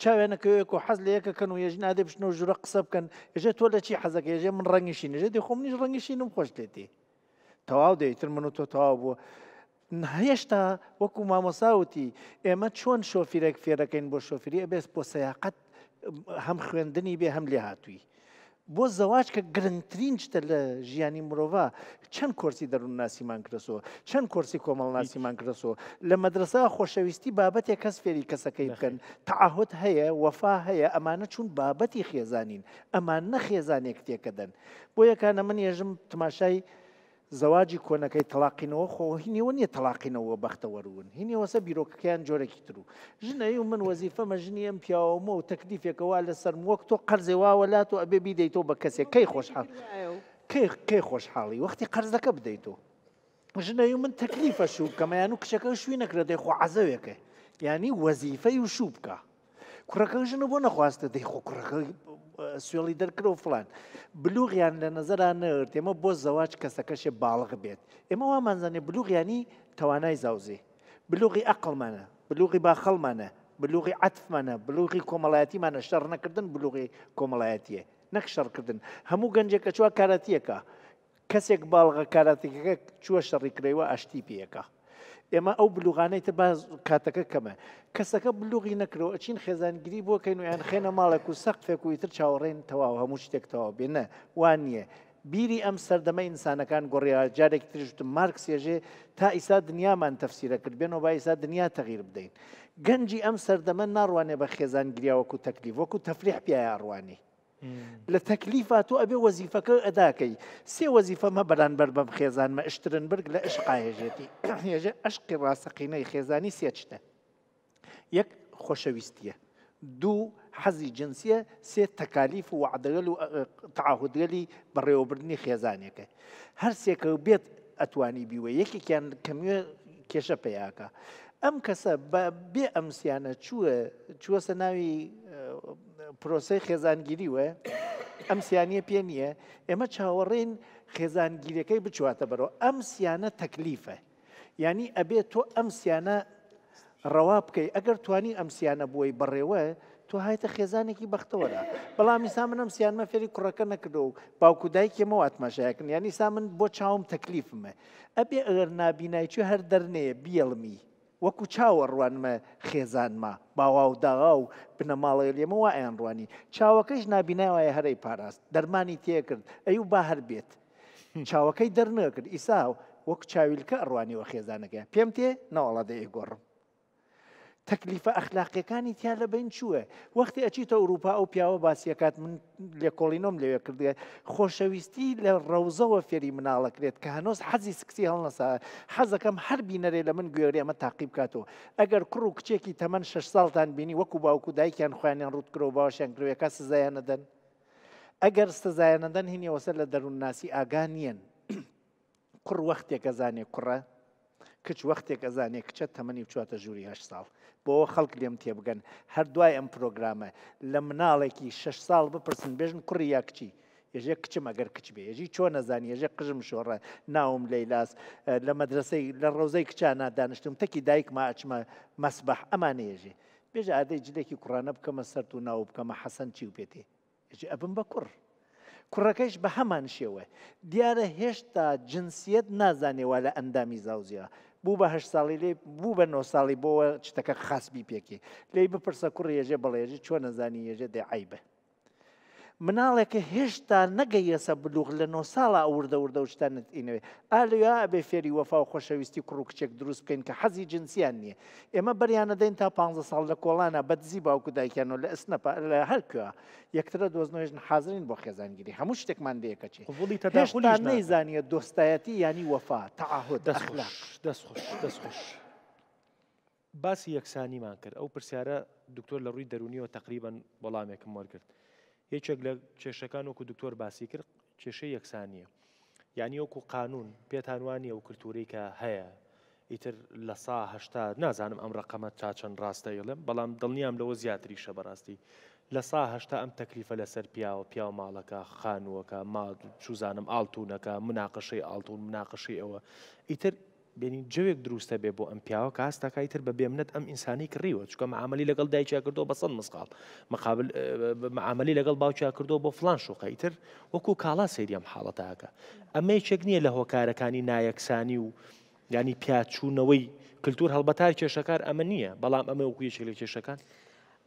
B: چاوێنەکەوێک و حەز لە یەکەکەن و ێژ نادە بشن و ژورە قسە بکەن ێژە تۆ لە چی حەزەکە ێژێ من ڕەنگیشین ژێ دی خۆم نیش ڕەنگیشینم خۆش لێتی تەواو دەیتر من و تۆ تەواو بووە هێشتا وەکو مامۆساوتی ئێمە چۆن شۆفیرێک فێرەکەین بۆ شۆفری ئەبێست بۆ سیاقەت هەم خوێندنی بێ هەم لێ هاتووی بۆ زەواج کە گرنگترین شتە لە ژیانی مرۆڤ چەند کورسی دەروون ناسیمان کرسەوە چەند کورسی کۆمەڵ ناسیمان کرسەوە لە مەدرسا خۆشەویستی بابەتێک کەس فێری کەسەکەی بکەن تعاهت هەیە وەفا هەیە ئەمانە چون بابەتی خێزانین ئەمان نەخێزانێک تێکەدەن بۆ یەکانە من ێژم تماشای زەواجی کۆنەکەی تەلاقینەوە خۆ هینیەوە نیە تەلاقینەوە بەختەوەرون هینیەوەسە بیرۆکەکەیان جۆرەی تر و ژنەی و من وەزیفە مەژنیەم پیاوەمە و تەکلیفێکەوە لەسەر وەک تۆ قەرزێواوەلات و ئەبێ بیدەیتەوە بە کەسێک کەی خۆشحاڵ کەی خۆشحاڵی وەختی قەرزەکە بدەیتەوە ژنەی و من تەکلیفە شوو کەمەیان و کشەکە شووی نەکرە دەیخۆ عزەوێکە ینی وەزیفەی و شوو بکە کوڕەکە ژنە بۆ نەخواستە دەیخۆ کوڕەکە سوێڵی دەرکرد و فلان بلوغیان لە نظران نەرد ئێمە بۆ زەواج کەسەکەشێ باڵغ بێت ئێمە وامانزانێ بلوغیانی توانای زاوزی بلوغی ئەقلمانە بلوغی باخەڵمانە بلوغی عتفمانە بلوغی کۆمەڵایەتیمانە شەڕ نەکردن بلوغی کۆمەڵایەتیە نەک شەڕکردن هەموو گەنجێکە چوە کارەتیەکە کەسێک باڵغە کاراتێکەکە چوە شەڕیکرەوە ئاشتی پێەکە ئێمە ئەو بلوغانەی تە باز کاتەکە کەمە کەسەکە بلوغی نەکرەوە ئەچین خێزانگیری بۆکەین ویان خێنە ماڵێک و سەقفێک و ئیتر چاوەڕێن تەواو هەموو شتێکتەوە بێنە وان نییە. بیری ئەم سەردەمە ئینسانەکان گۆڕیا جارێک ترژتم مارکس ێژێ تا ئیسا دنیامان تەفسیرە کرد بێنەوە با ئیسا دنیا تەغیر بدەین. گەنجی ئەم سەردەمە ناڕوانێ بە خێزانگریاوەکو تەکلیف وەکو تەفریح پیاە ئەڕوانی. لە تەکلیفات و ئەبێ وەزیفەکە ئەداکەی سێ وەزیفەمە بەرانبەر بەم خێزانمە ئشترن برگ لە عشقاهێژێتی هێژە ئەشقی ڕاستەقینەی خێزانی سێچتە یەک خۆشەویستیە دوو حەزی جنسیە سێ تەکالیف و عدەگەل و تعاهودگەلی بەڕێوەبردننی خێزانێکە هەر سێکە بێت ئەتوانی بیوە یەکێکیان کەمێ کێشە پیاکە. ئەم کەسە بێ ئەمسیانە چووە چوەسە ناوی پرۆسی خێزانگیری وە ئەم سیانە پێ نییە ئێمە چاوەڕێن خێزانگیریەکەی بچواتە بەرەوە ئەم سیانە تەکلیفە ینی ئەبێت تۆ ئەم سیانە ڕەوا بکەی ئەگەر توانی ئەم سیانە بۆی بڕێوە تۆ هایتە خێزانێکی بەختەوەدا بەڵام ئیسا منم سیانمە فێری کوڕەکە نەکردو و باوکو دایکێمەوە ئاتماشایەکن یانی سا من بۆ چاوم تەکلیفمە ئەبێ ئەگەر نبینایکی هەر دەرنەیە بیڵمی وەکو چاوە ڕوانمە خێزانمە باوا و داغا و بنەماڵی لێمە وایان ڕوانی چاوەکەش نبینایە هەرەی پاراست دەرمانی تێکرد ئەی و با هەر بێت چاوەکەی دەرنەکرد ئیسا وەک چاویلکە ئەڕوانیەوە خێزانەکە پێم تێ نەوەڵە دەیگۆڕم تەکلیفە ئەخلاقیەکانی تیا لە بین چووە وەختی ئەچیتە ئەوروپا ئەو پیاوە باسیەکات من لە کۆڵینۆم لەوێ کردێ خۆشەویستی لە ڕەوزەوە فێری مناڵەکرێت کە هەنۆز حەزی سکسی هەڵنەسا حەزەکەم هەربی نەرێ لە من گوێریێمە تاقیب کاتەوە ئەگەر کوڕ و کچێکی تەمەەن شش ساڵتان بینی وەکو باوکو دایکیان خوانیان ڕوتکرەوە باشیان گروێکە سزایانەدەن ئەگەر سزایانەدەن هینیەوەسەر لە دەروونناسی ئاگانیەن کوڕ وەختێکە زانێ کوڕە کچ وەختێک ئەزانێک کچە تەمەنی بچواتە ژووری هە ساڵ بۆ خەڵک لێم تێبگەن هەردوای ئەم پرۆگرامە لە مناڵێکی شش ساڵ بپرسن بێژن کوڕی یا کچی ێژێ کچم ئەگەر کچ بێ ێژی چۆن نەزانانی ێژێ قژم شۆڕە ناوم لەیلاس لە مەدرسەی لە ڕۆزەی کچانە دانیشتم تەکی دایک ما ئەچمە مەسبح ئەمانە ێژێ بێژە ئادەی جلێکی کوڕانە بکەمە سرد و ناو بکەمە حەسەن چی و پێتێ ێژێ ئەبم بە کوڕ. کوڕەکەش بە هەمان شێوە دیارە هێشتا جنسیت نازانێوا لە ئەندامی زاوزیا بوو بە هە ساڵی لێ بوو بە نۆ ساڵی بۆەوە چتەکە خاسبی پێکی لی بپرسە کوڕ ێژێ بەڵێژی چۆن نەزانی ێژێ دێ عیبە مناڵێکە هێشتا نەگەیەسە بلوغ لە نۆ ساڵە ئەوردە وردە شتانت ئینەوێ ئالویا ئەبێ فێری وەفا و خۆشەویستی کوڕکچێک دروست بکەین کە حەزی جنسیان نییە ئێمە بەریانەدەین تا 15 ساڵ لە کۆڵانە بەدزی باوکو دایکیان و لە ئەسنە لە هەرکوە یەکترە دۆزنەوێژن حاضرین بۆ خێزانگیری هێموو شتێکمان دەیەکەچی بڵی تەداخلیان نەیزانیە دۆستایەتی ینی وەفا تەعاهۆ دەستخلاش
A: دەستخۆش دەستخۆش. باسی یەکسانیمان کرد ئەو پرسیارە دکتۆر لە ڕووی دەرونیەوە تقریبان وەڵامێکم وەرگرت یەکێک لە کێشەکان وەکو دکتۆر باسی کرد کێشەی یەکسانیە یعنی وەکو قانون پێتانوانی ئەو کللتوری کە هەیە ئیتر لە ساهشتا نازانم ئەم ڕقەمە تا چەند ڕاستەیڵم بەڵام دڵنیام لەوە زیاتری شە بەڕاستی لە ساهشتا ئەم تەکلیفە لەسەر پیاوە پیاو ماڵەکە خانووەکە ما چوزانم ئالتونونەکە مناقەشەی ئالتون مناقەشەی ئەوە ئیتر بینی جوێک دروستە بێ بۆ ئەم پیاوە کە هەستاکای تر بە بێمنەت ئەم ئینسانی کڕیوە چکە معاملی لەگەڵ دایکیا کردو بە سند مسقال مقابل معاملی لەگەڵ باوچیا کردو بۆ فلان شوقەیتر وەکو کاڵا سریەم حاڵەتاکە ئەمەی چێک نییە لە هۆکارەکانی نایەکسانی و ینی پیاچوونەوەی کللتور هەڵبەتار کێشەکار ئەمە نییە بەڵام ئەمە وکوی چێک لە کێشەکان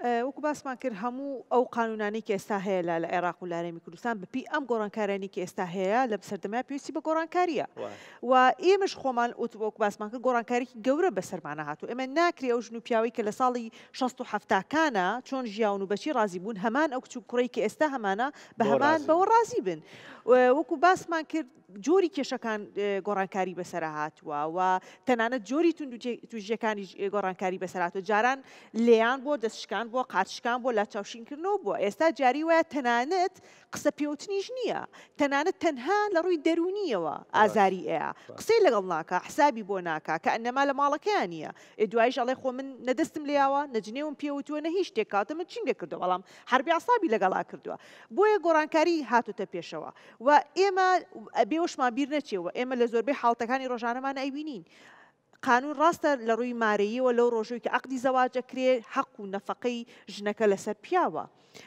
C: وەکو باسمان کرد هەموو ئەو قانونانی کە ئێستا هەیە لە لە عێراق و لارێمی کوردستان بپی ئەم گۆڕانکارانی کە ئێستا هەیە لە بسەردەمای پێویستی بە گۆڕانکاریە و ئێمەش خۆمان ئۆتوەک باسمان کرد گۆڕانکارێکی گەورە بەسەرمانە هاتو ئێمە ناکری ئەو ژن و پیاوی کە لە ساڵی 1970کانە چۆن ژیاون و بەچی رازی بوون هەمان ئەو کچوو کوڕی کە ئێستا هەمانە بە هەمان بەوە رازی بن وەکو باسمان کرد جۆری کێشەکان گۆڕانکاری بەسرە هاتووە و تەنانەت جۆری توندوژیەکانی گۆڕانکاری بەسەراتوە جاران لیان بۆ دەستشکان بۆ قاتشکان بۆ لا چاوشینکردنەوە بووە ئێستا جاری وایە تەنانەت قسە پێوتنیش نییە تەنانەت تەنها لە ڕووی دەرونیەوە ئازاری ئەیە قسەی لەگەڵ ناکە حسابی بۆ ناکە کە ئەنەما لە ماڵەکەیان نیە دوایش ئەڵێ خۆ من نەدەستم لیاوە نەجنێوم پێوتووە نە هیچ شتێک کاتە من چین لێ کردو بەڵام هەربی عسابی لەگەڵا کردووە بۆیە گۆڕانکاری هاتوتە پێشەوە و ئێمە بێوەشمان بیر نەچێەوە ئێمە لە زۆربەی حڵتەکانی ڕۆژانەمان ئەیبینین. قانون ڕاستە لە ڕووی مارەیەوە لەو ڕۆژوی کە عقدی زەواجە کرێ حەق و نەفقەی ژنەکە لەسەر پیاوە.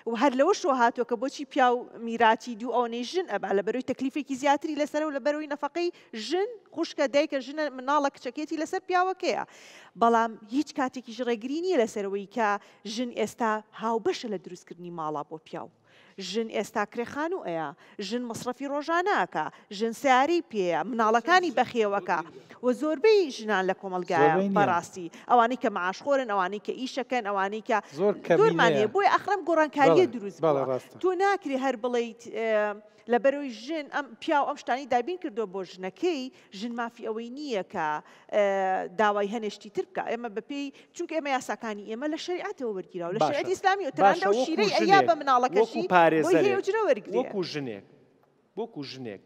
C: و هەر لەوە شو هاتووە کە بۆچی پیا و میراتی دوو ئەوەی ژن ئەبا لە بەروی تەکلیفێکی زیاتری لەسەر و لە بەروی نەفقی ژن خوشکە دایکە ژنە مناڵە کچەکێتی لەسەر پیاوەکەیە بەڵام هیچ کاتێکی ژڕێگرری نیە لەسەرەوەی کە ژن ئێستا هاوبەشە لە دروستکردنی ماڵا بۆ پیاو. ژن ئێستا کرێخان و ئەیە ژن مصرفی ڕۆژاناکە ژن سیاری پێە مناڵەکانی بەخێوەکە و زۆربەی ژنان لە کۆمەلگایە بەڕاستی ئەوانەی کە معشخۆرن ئەوانەی کە ئیشەکەن ئەوانەی کە زۆرمانێ بۆی ئەخرم گۆڕانکاریە دروست تۆ ناکری هەر بڵیت لە بەرەوەی ژن ئەم پیاو ئەم شتانی دابین کردو بۆ ژنەکەی ژن مافی ئەوەی نییە کە داوای هەنشتی تر بکە ئێمە بەپێی چونکە ئێمە یاساکانی ئێمە لە شریعەتەوە وەرگیرا لە شریعەت ئسلامی وتەراندا و شیرەی ئەیا بە مناڵەکەشی پارێزەرێجرە وەرگری وەکو
A: ژنێک وەکو ژنێک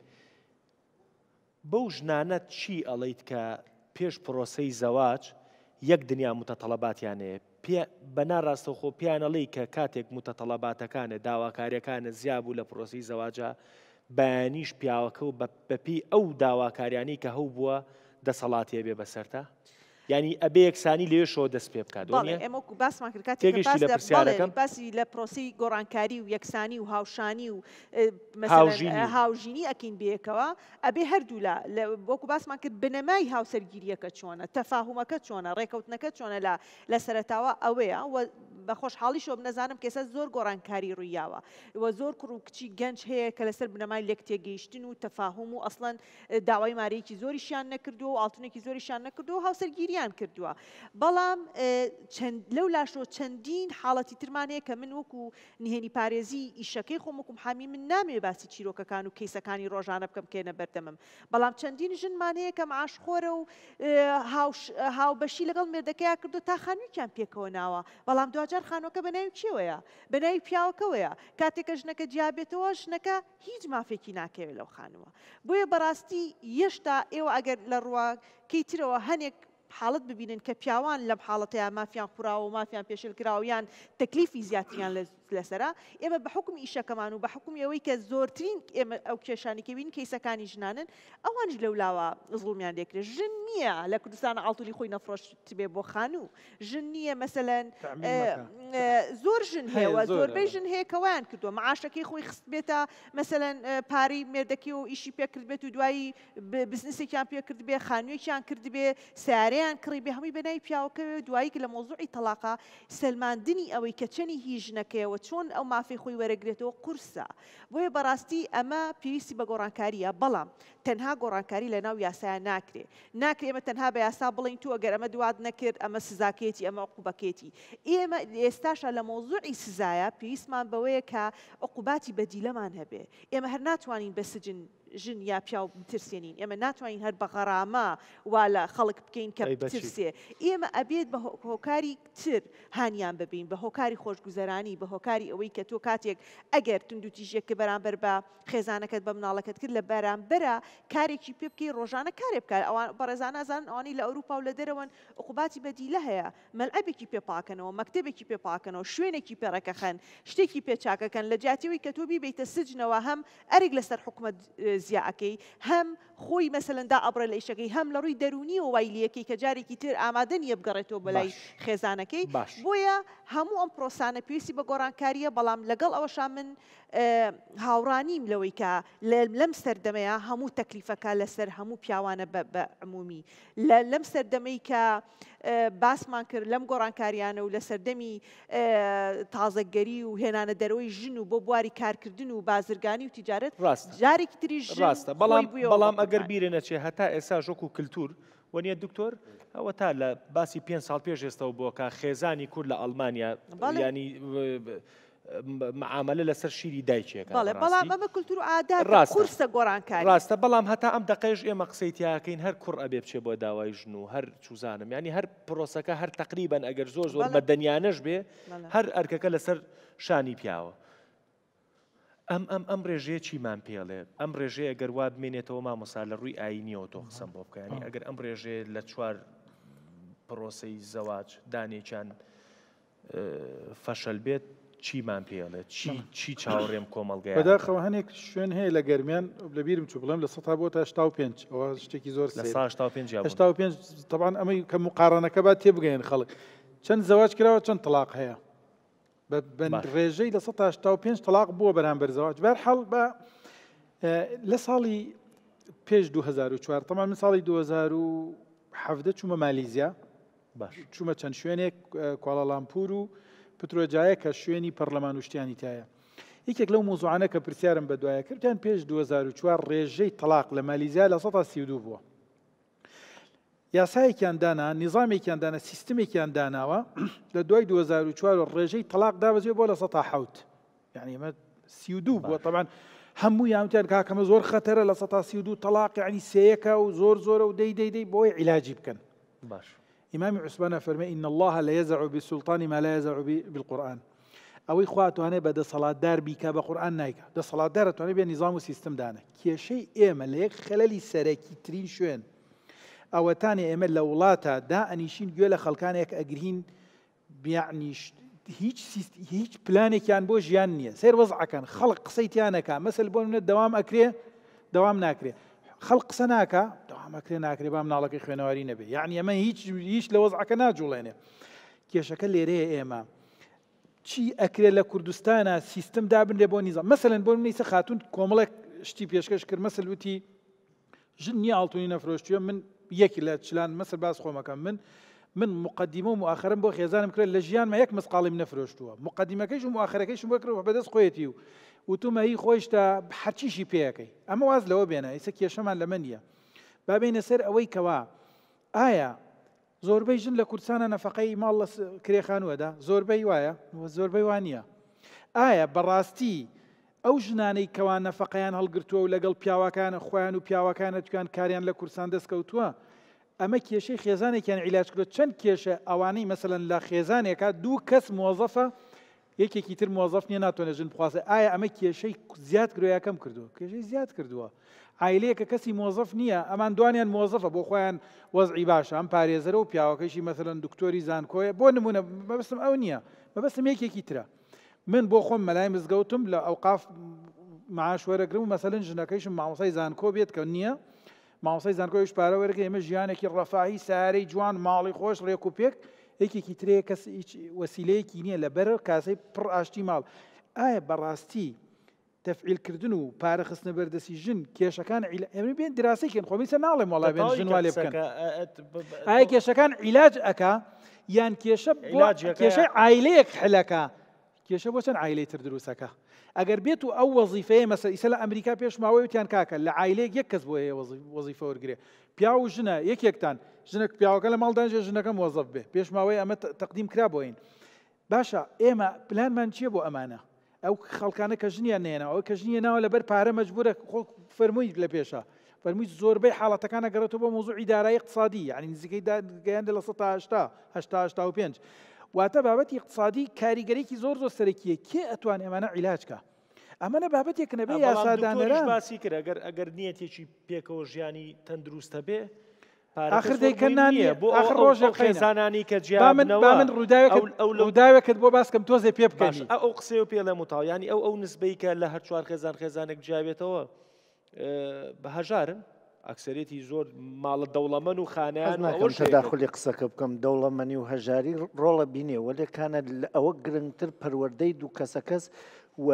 A: بەو ژنانەت چی ئەڵیت کە پێش پرۆسەی زەواج یەک دنیا متتەطلباتیانەیە بە ناڕاستەخۆ پیانەڵی کە کاتێک متتەڵەباتەکانە داواکاریەکانە زیابوو لە پرۆسی زەواجە بەیانیش پیاوەکە و بەپی ئەو داواکاریانی کە هەو بووە دەسەڵاتیە بێ بەسەرتا ینی ئەبێ یەکسانی لێ شۆ دەست پێ بکات ئەمە
C: باسمان کردات باسی لە پرۆسی گۆڕانکاری و یەکسانی و هاوشانی و اه، هاوژینی ئەکین اه، بەیەکەوە ئەبێ هەردوو لە بۆکو باسمان کرد بنەمای هاوسەرگیریەکە چۆنە تەفاهمەکە چۆنە ڕێکەوتنەکە چۆنە لا سەرتاوە اويا بە خۆشحاڵی شۆم نەزانم کەسە زۆر گۆڕانکاری ڕوویاوە وە زۆر کوڕ و کچی گەنج هەیە کە لەسەر بنەمای لێک تێگەیشتن و تەفاهم و ئەسڵەن داوای مارەیەکی زۆریشیان نەکردووە و ئاڵتونێکی زۆریشان نەکردووە و هاوسەرگیریان کردووە بەڵام لەو لاشۆ چەندین حاڵەتی ترمانەیە کە من وەکو نهێنی پارێزی ئیشەکەی خۆمکم حامی من نامێ باسی چیرۆکەکان و کەیسەکانی ڕۆژانە بکەم کێنە بەردەمم بەڵام چەندین ژنمانەیە کەم عاشخۆرە و هاوبەشی لەگەڵ مێردەکەیا کردو تا خانوویان پێکەوە ناوە بەڵام دوجار شەرخانەکە بەناوی کێوەیە بەناوی پیاوەکەوەیە کاتێکە ژنەکە جیابێتەوە ژنەکە هیچ مافێکی ناکەوێت لەو خانووە بۆیە بەڕاستی یەشتا ئێوە ئەگەر لە ڕواکەی ترەوە هەنێک حاڵت ببینن کە پیاوان لە حاڵەتەیە مافیان خوراوە و مافیان پێشل کراویان تەکلیفی زیاتیان لە لەسرا ئێمە بە حکم ئیشەکەمان و بە حکم ئەوەی کە زۆرترین ئێمە ئەو کێشانێکبین کەیسەکانی ژنانن ئەوانش لەولاوە زڵمیان دێکرێت ژن نییە لە کوردستانە ئاڵتولی خۆی نەفرۆشت بێ بۆ خانوو ژن نییە مەسەلەن زۆر ژن هەیەوە زۆربەی ژن هەیەکەوایان کردووە معاشەکەی خۆی خست بێتە مەسەلەن پاری مێردەکی و ئیشی پێکرد بێت و دوایی بزنسێکیان پێکرد بێ خانوویەکیان کرد بێ سارەیان کڕی بێ هەمووی بەنای پیاوەکەوێ دوایی کە لە مۆزوعی تەلاقا سلماندنی ئەوەی کەچەنی هیژنەکەیەوە چۆن ئەو مافی خۆی وەرەگرێتەوە قورسە بۆیە بەڕاستی ئەمە پێویستی بە گۆڕانکاریە بەڵام تەنها گۆڕانکاری لە ناو یاسایان ناکرێ ناکرێ ئمە تەنها بە یاسا بڵین تو ئەگەر ئەمە دوات نەکرد ئەمە سزاکێتی ئەمە عقوبەکێتی ئێمە ئێستاشە لە مۆزوعی سزایە پێویستمان بەوەیە کە عقوباتی بەدیلەمان هەبێ ئێمە هەر ناتوانین بە سجن ژن یا پیا بترسێنین ئێمە ناتوانین هەر بە غەرامە وا لە خەڵک بکەین کە بترسێ ئێمە ئەبێت بە هۆکاری تر هانیان ببین بە هۆکاری خۆشگوزەرانی بە هۆکاری ئەوەی کە تۆ کاتێک ئەگەر تونندوتیژێک کە بەرامبەر بە خێزانەکەت بە مناڵەکەت کرد لە بەرامبەرە کارێکی پێ بکەی ڕۆژانە کارێ بکار ئەوان بەڕێزان نازان ئەوانی لە ئەوروپا و لە دەرەوەن عقوباتی بەدیلە هەیە مەلعبێکی پێپاکەنەوە مەکتتەبێکی پێپاکەنەوە شوێنێکی پێڕەکەخەن شتێکی پێچاکەکەن لە جاتیەوەی کە تۆبی بیتە سجنەوە هەم ئەرێک لەسەر حکومت زیعەکەی هەم خۆی مەسەلەندا ئەبرە لە یشەکەی هەم لە ڕووی دەرونی و وایلیەکەی کە جارێکی تر ئامادەنیە بگەڕێتەوە بەلای خێزانەکەی بۆیە هەموو ئەم پرۆسانە پێویستی بە گۆڕانکاریە بەڵام لەگەڵ ئەوەشا من هاوڕانیم لەوەی کە لەم سەردەمەیە هەموو تەکلیفەکە لەسەر هەموو پیاوانە بە عمومی لەم سەردەمەی کە باسمان کرد لەم گۆڕانکاریانە و لە سەردەمی تازەگەری و هێنانە دەرەوەی ژن و بۆ بواری کارکردن و بازرگانی و تیجارەت ڕاست جارێکی تریش ڕاستە بەڵام بەڵام ئەگەر بیرە
A: نەچێ هەتا ئێستا ژۆک و کللتور وەنیە دکتۆر ئەوە تا لە باسی پێ ساڵ پێش ئێستەوە بووکە خێزانی کورد لە ئەلمانیا ینی معاملە لەسەر شیری دایکێک بەڵام
C: ئەمە کولتور ئادا ڕاستە گۆڕانکار ڕاستە
A: بەڵام هەتا ئەم دقەیش ئێمە قسەیتیاکەین هەر کوڕ ئەبێ بچێ بۆ داوای ژن و هەر چوزانم ینی هەر پرۆسەکە هەر تقریبن ئەگەر زۆر زۆر بە دەنیانەش بێ هەر ئەرکەکە لەسەر شانی پیاوە ئەم ئەم ئەم ڕێژەیە چیمان پێڵێت ئەم ڕێژەیە ئەگەر وا بمێنێتەوە مامۆسا لە ڕووی ئاینیەوە تۆ قسم بۆ بکەنی ئەگەر ئەم ڕێژەیە لە چوار پرۆسی زەواج دانێکیان فەشەل بێت چیمان پیاله چی نعم. چی چاوەڕێم کۆمەڵگەی بەداخەوە
D: هەنێک شوێن هەیە لە گەرمیان لە بیرم چوو بڵێم لە سە بۆ تا شتا و پێ ئەوە شتێکی زۆر لە پێ تەبان ئەمەی چند مقارانەکە با تێبگەین خەڵک چەند زەواج کراوە چەند تەلاق هەیە ڕێژەی لە 1995 تەلاق بووە بەرامبەر زەواج با حەڵ بە اه، دو هزار و 2004 طبعا من و حفده چوومە مالیزیا باش چوومە چەند شوێنێک اه، کوالالامپورو پترۆجایە کە شوێنی پەرلەمان وشتیانی تایە یەکێک لەو موزوعانە کە پرسیارم بە دوایە کردیان پێش 2004 ڕێژەی تەلاق لە مالیزیا لە 1932 بووە یاسایەکیان دانا نظامێکیان دانا سیستمێکیان داناوە لە دوای 2004 ڕێژەی تەلاق دابزیێ بۆ لە سە حوت یعنی ئمە سیدو بووە طبعاان هەموو یامتیان کاکەمە زۆر خەتەرە لە سە سیدو تەلاق عنی سەیەکە و زۆر زۆرە و دەی دەیدەی بۆی عیلاجی بکەن باش. امام عثمان فرمى ان الله لا يزع بالسلطان ما لا يزع بالقران او انا بدا صلاه دار بك بقران نايك قورآان صلاه دار سەڵاتدارەتوانێت بێ نظام و سیستمدانە کێشەی ئێمە لە یەک خەلەلی سەرەکی ترين شوين او تاني لە لولاتا دا ئەنیشین گوێ لە خەڵکانێک ئەگرین بیانیشت هیچ سیست هیچ پلانی پلانێکیان بۆ ژیان نییە سێر وەزعەکەن خەڵک قسەیتیانەکە مەسل بۆ منە دەوام ئەکرێ دەوام ناکرێ خەڵ قسە ناکە ئاماکرێ ناکرێ با مناڵەکەی خوێنەواری نەبێ یعنی ئەمە هیچ هیچ لە وەزعەکە ناجوڵێنێ کێشەکە لێرەیە ئێمە چی ئەکرێ لە کوردستانە سیستم دابنێ بۆ نیزە مەسەن بۆ نیسە خاتون کۆمەڵێک شتی پێشکەش کرد مەسل وتی ژنی ئاڵتونی نەفرۆشتوە من یەکی لە چلان مەسل باز خۆمەکەم من من مقدمە و مؤخرم بۆ خێزانم کرد لە ژیانمە یەک مسقاڵیم نەفرۆشتووە مقدمەکەیش و مؤخرەکەیش بکرەوە بەدەست خۆیەتی و وتومە هی خۆشتا حەچیشی پێەکەی ئەمە واز لەوە بێنە ئیسە کێشەمان لەمە نیە بابینە سەر ئەوەی کەوا ئایا زۆربەی ژن لە کورسانە نەفقەی ماڵ لە کرێخانوەدا زۆربەی وایە زۆربەی وانە ئایا بەڕاستی ئەو ژنانەی کەوان نەفقیان هەڵگرتووە و لەگەڵ پیاوەکانە خۆیان و پیاوەکانە دوکان کاریان لە کورسان دەستکەوتووە ئەمە کێشەی خێزانێکیان عیلاجکرێت چەند کێشە ئەوانەی مەمثلەن لە خێزانێکە دوو کەس مۆزەفە یەکێکی تر مۆزەف نیە ناتوانێژن بخواستە ئایا ئەمە کێشەی زیاد گرۆیەکەم کردووە کێشەی زیاد کردووە ئایلەیەکە کەسی مۆزەف نییە ئەمان دوانیان مۆزەفە بۆ خۆیان وەزعی باشە ئەم پارێزەرە و پیاوەکەشی مەمثلەن دکتۆری زانکۆیە بۆ نمونە بەبستم ئەو نییە بەبستم یەکێکی ترە من بۆ خۆم مەلای مزگەوتم لە ئەو قاف معشوەرەگرم و مەسەلەن ژنەکەیشم ماوسای زانکۆ بێت کە نییە ماوسای زانکۆیش پارەوەرەکە ئێمە ژیانێکی ڕەفاهی سارەی جوان ماڵی خۆش ڕێک و پێک یەکێکی ترەیە کەس هیچ وسیلەیەکی نییە لە بەر کاسەی پڕ ئاشتی ماڵ ئایا بەڕاستی تەفعیلکردن و پارەخستنە بەردەسی ژن کێشەکان ئەمە بێن دراسێکن خۆمیسە ناڵێ مەڵا بێن ژنوا لێ بکەن ئایا کێشەکان عیلاج ئەکا یان کێشە کێشە ئایلەیەک حلەکە کێشە بۆ چەند ئایلەی تر دروستەکە ئەگەر بێت و ئەو وەزیفەیە مەسە ئیسە لە ئەمریکا پێش ماوەی وتیان کاکە لە عیلەیەک یەک کەس بۆ وەزیفە وەرگێ پیا و ژنە یەکێکتان ژنێک پیاوەکە لە ماڵدانژێ ژنەکەم وەزف بێ پێشماوەی ئەمە تەقدیم کرا بۆین باشە ئێمە پلانمان چییە بۆ ئەمانە ئەو خەڵکانە کە ژنیان نێنەوە کە ژنیە ناوە لەبەر پارە مەجبورە خۆ فەرمووی لە پێشە فەرمووی زۆربەی حاڵەتەکانە گەڕێتەوە بۆ مووزوع ئیدارای اقتصادی یعنی نزیکەی گەیاندە لە 1970 واتە بابەتی اقتصادی کاریگەرێکی زۆر زۆر سەرەکیە کێ ئەتوان ئێمانە عیلاجکە ئەمەە بابەتێک نەبێ یاسادانەران
A: باسی کرد ئەگەر ئەگەر نیەتێکی پێکەوە ژیانی تەندروستە بێ آخر دەیکەنانە بۆ ئاخر ڕۆژە خێزانانی
D: کە جیا من ڕووداوێکت بۆ باسکەم تۆزێ پێ بکەش
A: ئەو قسێ و پێ لە متاویانی ئەو ئەو نسبەی کە لە هەر چوار خێزان خێزانێک جیاوێتەوە بە هەژارن ئەکسەرێتی زۆر ماڵە دەوڵەمەن و
B: خانیانداخلی قسەکە بکەم دەوڵەمەنی و هەژاری ڕۆڵە بینێ وەلێکانە ئەوە گرنگتر پەروەەردەی دوو کەسە کەس و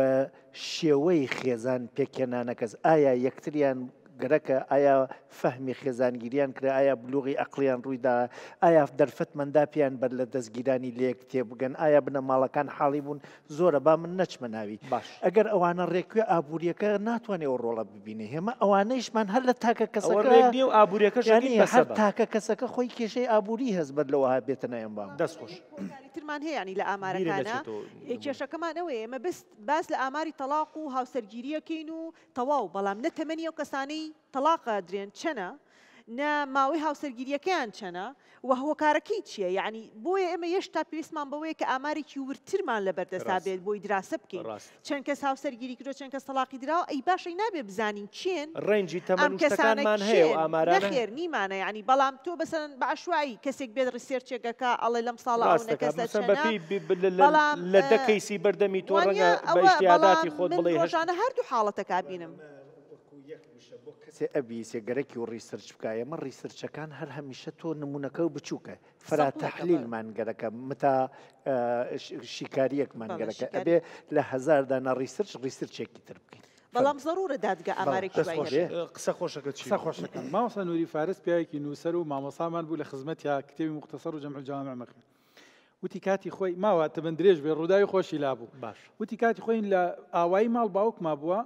B: شێوەی خێزان پێکێنانە کەس ئایا یەکتریان گەرەکە ئایا فەهمی خێزانگیریان کرا ئایا بلوغی ئەقلیان ڕوویدا ئایا دەرفەت منداپیان بەر لە دەستگیرانی لێک تێبگەن ئایا بنە ماڵەکان حاڵی بوون زۆرە با من نەچمە ناوی باش ئەگەر ئەوانە ڕێکوێ ئابوووریەکە ناتوانێەوە ڕۆڵە ببینێ هێمە ئەوانەیشمان هەر لە تاکە کەسەکە و ئابوووریەکە ژانی هەر تاکە کەسەکە خۆی کێشەی ئابووری هەز بەر لەوەها بێتەنایەن بام دەستخۆش
C: ترمان هەیەنی لە ئامارەکانە کێشەکەمانەوەی ئێمە بست باس لە ئاماری تەلاق و هاوسەرگیریەکەین و تەواو بەڵام نەتەمەنی ئەو کەسانەی ماوەی تەلاقە درێن چەنە نە ماوەی هاوسەرگیریەکەیان چەنە و هۆکارەکەی چییە یعنی بۆیە ئێمە هێشتا پێویستمان بەوەیە کە ئامارێکی ورترمان لە بەردەسا بێت بۆی دراسە بکەین چەند کەس هاوسەرگیری کرۆ چەند کەس تەلاقی درراوە ئەی باشی نابێ بزانین چێن
A: ڕێنجی تەمەکەسانمان هەیە ئامارە خێر
C: نیمانە ینی بەڵام تۆ بەسەرن بە عشوایی کەسێک بێت ڕسێرچێکەکە ئەڵێ لەم
A: ساڵاوەکەسەکەی
B: بەردەمی تۆ ڕەنگە بەشتیاداتی خۆت بڵێ هەشانە
C: هەردوو حاڵەتەکە بینم.
B: سێ ئەبی سێگەرەکی و ڕیسرچ بکای ئەمە ڕیسرچەکان هەر هەمیشە تۆ نمونونەکە و بچووکە فراتەحلیل مانگەرەکە متا شیکاریەک مانگەرەکە ئەبێ لە هزاردانە ڕیسرچ ڕیسرچێکی تر بکەین.
C: بەڵام ضرورە دادگە ئامارێکی
D: قسە خۆشەکە قسە خۆشەکەم ماوەسا نووری فارس پیاوێکی نووسەر و مامۆسامان بوو لە خزمەت یا کتێوی مختەسەر و جەمع جامع مەخی وتی کاتی خۆی ماوەتە بن درێژ بێ ڕووداوی خۆشی لابوو باش وتی کاتی خۆین لە ئاوایی ماڵ باوک ما بووە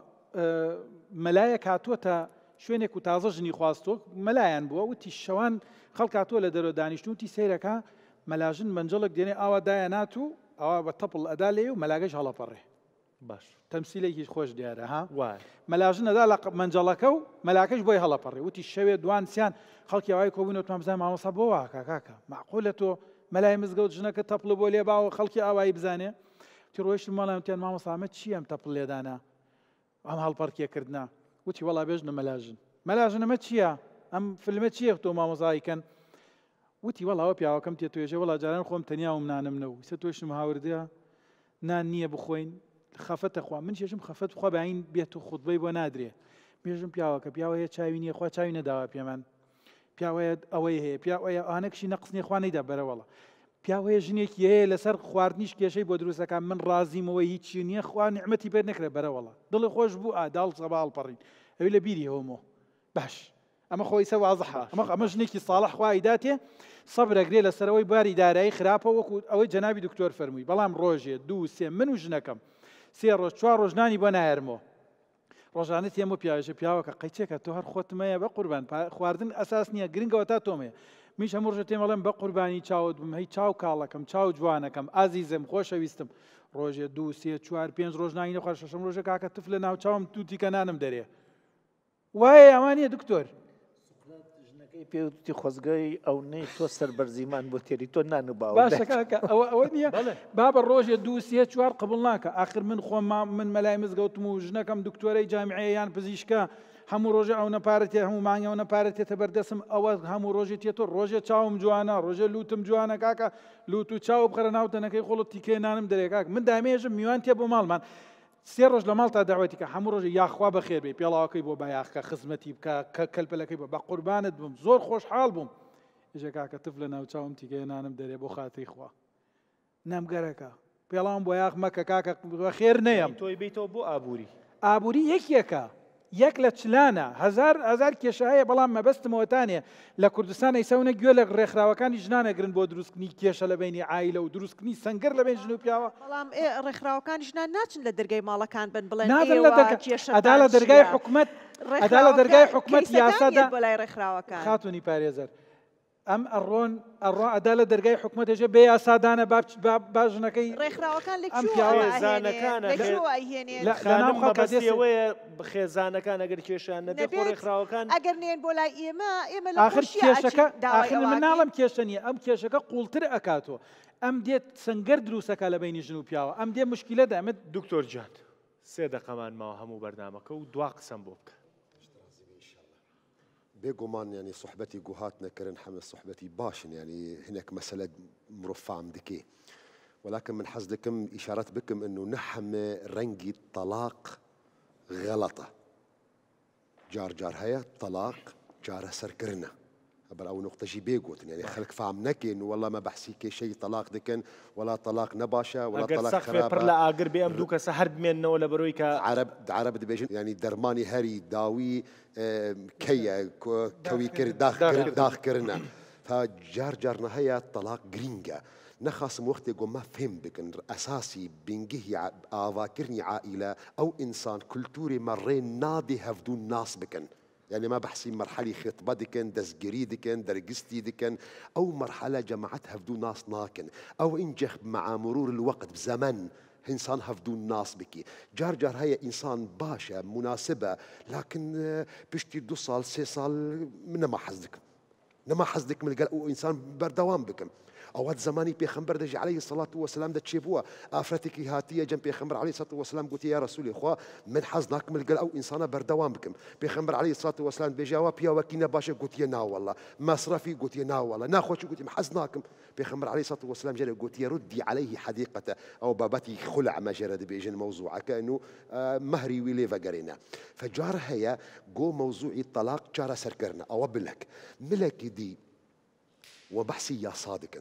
D: مەلایە کاتووە تا شوێنێک و تازە ژنی خواستۆک مەلایەن بووە وتی شەوان خەڵکاتۆ لە دەرۆ دانیشتن وتی سیرەکە مەلاژن منجڵک دێنێ ئاوا دایە ناتوو ئەوە بە تەپڵ ئەدا لێ و مەلاگەش هەڵەپەڕێ باش تەمسیلێکیش خۆش دیارە ها وای مەلاژنەدا لە منجڵەکە و مەلاکەش بۆی هەڵەپەڕێ وتی شەوێ دوانسییان خەڵکی ئەوای کۆبوونەوە توانزای مامەسا بۆ واکە کاکە معقۆ لە تۆ مەلای مزگەوت ژنەکە تەپڵ بۆ لێ باوە خەڵکی ئاوایی بزانێ تیڕۆیشت ماڵامتیان مامەسامە چی ئەم تەپڵ لێدانە ئەم هەڵپەرکیەکردنا وتی ملاجن بێژنە مەلاژن مەلاژنەمە چییە ئەم فلمە ما تۆ مامۆزایکەن وتی وڵاوە پیاوەکەم تێ توێژە وڵا جاران خۆم تەنیا و نانمنەوە سە توێشم هاوردەیە نان نییە بخۆین خەفەتە خوا من چێژم خەفەت خوا بەین بێت و خودبەی بۆ نادرێ بێژم پیاوەکە پیاوەیە چاوی نیە خوا چاوی نەداوە پێمان پیاوەیە أنا هەیە نقصني ئانەکشی نەقسنی خوانەیدا والله پیاوەیە ژنێکی هەیە لەسەر خواردنیش کێشەی بۆ دروستەکان من ڕازیمەوە هیچی نییە خوان نعممەتی پێ نەکرێ بەرەوەڵە دڵی خۆش بوو ئاداڵ سەباڵ پەڕین ئەوی لە بیری هەومەوە باش ئەمە خۆی سە وازحە ئەمە ئەمە ژنێکی ساڵح خوایداتێ سەبرەگرێ لەسەرەوەی باری دارایی خراپە وەکو ئەوەی جەناوی دکتۆر فەرمووی بەڵام ڕۆژێ دوو سێ من و ژنەکەم سێ ڕۆژ چوار ڕۆژنانی بۆ نایرمەوە ڕۆژانت ئێمە پیاژە پیاوەکە قەچێکە تۆ هەر خۆتمەیە بە قوربان خواردن ئەساس نییە گرنگەوە تا تۆمەیە میش هەموو ڕژە تێمەڵێم بە قوربانی چاوت بم هەی چاو کاڵەکەم چاو جوانەکەم ئازیزم خۆشەویستم ڕۆژێ دو سێ چوار پێنج ڕۆژناینە خوۆ شەشم ڕۆژە کاکە تف لە ناو چاوم تووتیکە نانم دەرێ
B: وایە ئەمانە دکتۆر پێوتی خۆزگەی ئەو نەی تۆ سەر بەرزیمان بۆ تێری تۆ نان با
D: ئەوە نییە با بە ڕۆژێ دووسێ چوار قبول ناکە آخر من خۆ من مەلای مزگەوتم و ژنەکەم دکتۆرەی جامعەیەیان پزیشکە هەموو ڕۆژە ئەو نەپارەتێ هەموو مانگە و نەپارەتێتە بەردەسم ئەوە هەموو ڕۆژی تێتۆ ڕۆژە چاوم جوانە ڕۆژە لوتم جوانە کاکە لوت و چاو بخەرە ناوتەنەکەی خۆڵت تیکێنانم دەرێکاک من دامێژم میوان تێ بۆ ماڵمان. سێ ڕۆژ لە ماڵ تا داوەتی کە هەموو ڕۆژی یاخوا بەخێر بێ پێڵاوەکەی بۆ بایاخکە خزمەتی بکە کە کەلپەلەکەی بە بە قوربانت بووم زۆر خۆشحال بووم ژێکاکە تف لە ناوچوم تیگەێنانم دەرێ بۆ خاتی خوا نەمگەرەکە پێڵام بۆ یاخ مەکە کاکە خێر نەیە
A: تۆی بیتەوە بۆ ئابووری
D: ئابووری یەکیەکە یەک لە چلانە هزار ئازار کێشەیە بەڵام مەبەستمەوەتانێ لە کوردستانی سەونە گوێ لە ڕێکخراوەکانی ژنانە گرن بۆ دروستکردنی کێشە لە بینی ئایلە و دروستکردنی سنگەر لە بین ژن و پیاوە
C: بەڵام ڕێکخراوەکان ژنان ناچن لە دەرگای ماڵەکان بن بڵێن ئەدا لە دەرگای حکومت ئەدا لە دەرگای حکومت یاسادا بەلای ڕێکخراوەکان
D: خاتونی پارێزەر. ام ارون ئەم ئەڕۆن ئەڕۆ ئەدا لە دەرگای حکوومەتەژە بێ ئاسادانە باژنەکەی
C: ڕێکخراوەکانێزانەکانەوەیە
D: خێزانەکان ئەگەر کێشیان نەبێ ڕێکخراوەکان
C: ئەگەر نێن بۆ لای ئێمە ئێمە آخر شکا اخر من
D: کی شنی ام کی شکا قولتر اکاتو ام دی سنگر درو لە بینی جنو پیاو ام دی مشکله ده ام دکتور جان
A: سه دقه من ما همو برنامه کو دو قسم بوک
E: بيجومان يعني صحبتي جهاتنا كرن حمل صحبتي باشن يعني هناك مسألة مرفعة مدكي ولكن من حصدكم إشارات بكم أنه نحم رنجي طلاق غلطة جار جار هيا طلاق جار سركرنا بل او نقطه جي قلت يعني خلك فهمنا كان والله ما بحسي كي شيء طلاق دكن ولا طلاق نباشا ولا طلاق خرابه برلا اگر بي دوكا سحر بمنه ولا برويكا عرب عرب دبيجن يعني درماني هري داوي كيا كوي كر داخ كر داخ كرنا فجار جار نهايه طلاق جرينجا نخاص وقت يقول ما فهم بكن اساسي بنجه اذاكرني عائله او انسان كلتوري مرين نادي هفدون ناس بكن يعني ما بحسين مرحلة خطبة دي كان دسجري دي كان درجستي دي كان أو مرحلة جمعتها دون ناس ناكن أو إنجح مع مرور الوقت بزمن إنسان هفدون ناس بكي جار جار هي إنسان باشا مناسبة لكن آه، بشتي دو صال سي صال من ما حزدك ما حزدك من القلق وإنسان بردوان بكم اوقات زماني بيخمبر دجي عليه الصلاة والسلام ده چبوه آفرتك هاتية هاتیه جنب پیغمبر الصلاة والسلام قلت يا رسول الله من حزنك من القل او انسانه بردوام بكم پیغمبر عليه الصلاة والسلام بجواب يا وكينا باشا قلت يا نا والله مصرفي قلت يا نا والله ناخوش قلت حزناكم بيخمبر عليه الصلاة والسلام جري قلت ردي عليه حديقته او بابتي خلع ما جرد بيجن موضوع كانه آه، مهري ولي فقرينا فجار هيا جو موضوع الطلاق جار سركرنا او بلك ملك دي وبحسي يا صادقا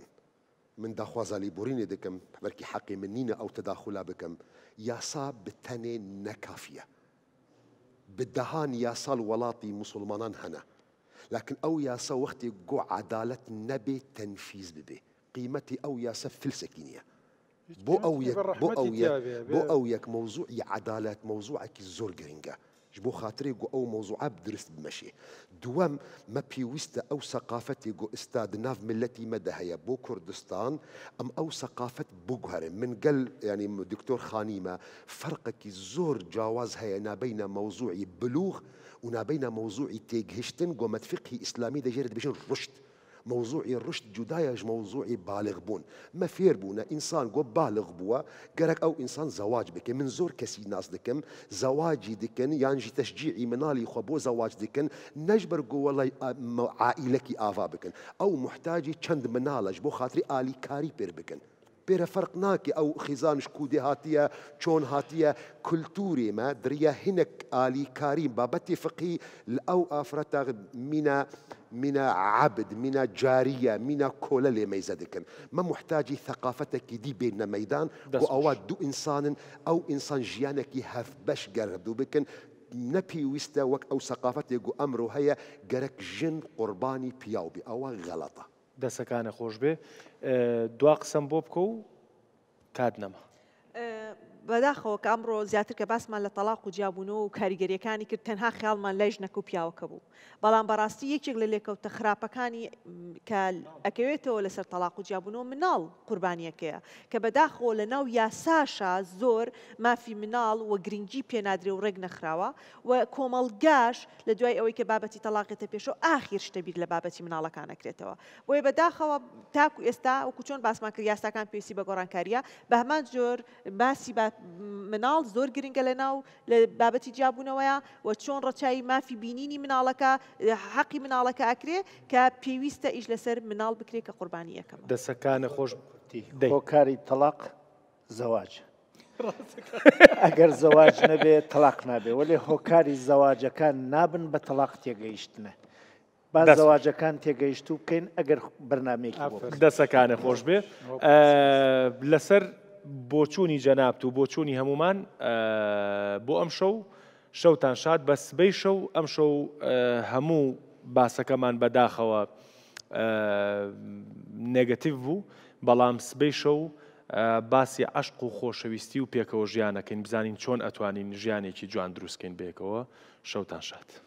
E: من دخوازا لبوريني دكم بركي حقي منينا أو تداخلا بكم ياسا بتاني نكافية بالدهان صال الولاطي مسلمان هنا لكن أو ياسا وقتي جو عدالة نبي تنفيذ ببي قيمتي أو ياسا فلسكينية بو أو يك بو أو يك بو أو يك موضوع عدالة موضوعك الزور جرينجا جبو خاطري جو او موضوع درست بمشي دوام ما بيويستا او ثقافتي جو استاد ناف ملتي مدى هي بو كردستان ام او ثقافه بوغهر من قال يعني دكتور خانيمه فرقك كي زور جاواز هي بين موضوع بلوغ ونا بين موضوع تيجهشتن جو متفقه اسلامي ده جرد بشن رشد موضوعي الرشد جدايج موضوعي بالغ بون ما فير بونا انسان قو بالغ بوا قرك او انسان زواج بك من زور كسي ناس دكم زواجي دكن يعني تشجيعي منالي خبو زواج دكن نجبر قو والله عائلك افا بكن او محتاجي چند منالج بو خاطري الي كاري بير بكن بير فرق ناكي او خزان شكودي هاتيا چون هاتيا كلتوري ما دريا هنك آلي كاريم بابتي فقي او افرتاغ مينا من عبد من جارية من كل اللي ميزدك ما محتاجي ثقافتك دي بين ميدان وأواد دو إنسان أو إنسان جيانك يهف باش قردو بكن نبي ويستا وك أو ثقافتي جو أمره هي جرك جن قرباني بياوبي أو غلطة
A: دەسەکانە سكان خوش أه، دوا دواق سنبوبكو كادنما
C: بەداخەوە کە ئەمڕۆ زیاتر کە باسمان لە تەلاق و جیاببوونەوە و کاریگەریەکانی کرد تەنها خیاڵمان لای ژنەکە و پیاوەکە بوو بەڵام بەڕاستی یەکێک لە لێکەوتە خراپەکانی ئەکەوێتەوە لەسەر تەلاق و جیاببوونەوە مناڵ قوربانیەکەیە کە بەداخۆ لە ناو یاساشا زۆر مافی مناڵ و گرنگی پێنادرێ و ڕێک نەخراوە و کۆمەڵگاش لە دوای ئەوەی کە بابەتی تەلاقێتە پێشەوە ئاخیر شتەبیر لە بابەتی مناڵەکانەکرێتەوە بۆیە بەداخەوە تاکو ئێستا وکو چۆن باسمان کرد یاساکان پێویستی بە گۆڕانکاریە بە هەمان جۆر باسی بە مناڵ زۆر گرنگە لە ناو لە بابەتی جیاببوونەوەیە و چۆن ڕەچایی مافی بینینی مناڵەکە حەقی مناڵەکە ئەکرێ کە پێویستە ئیش لەسەر مناڵ بکرێت کە قوربانی یەکەم
B: دەسەکانە خۆش کاری تەلاق زەواج. ئەگەر زەواج نەبێت تەلاق نابێ وەێ هۆکاری زەواجەکان نابن بە تەلاق تێگەیشتنە. بازەواجەکان تێگەیشت و بکەین ئەگەر بەرنمێکی دەسەکانە خۆش بێ لەسەر بۆچوونی
A: جەنابت و بۆچوونی هەمومان بۆ ئەم شەو شەوتان شاد بە سبەی شەو ئەم شەو هەموو باسەکەمان بەداخەوە نگەتیو بوو بەڵام سبەی شەو باسی عشق و خۆشەویستی و پێکەوە ژیانەکەین بزانین چۆن ئەتوانین ژیانێکی جوان دروستکەین بێکەوە شەوتان شات.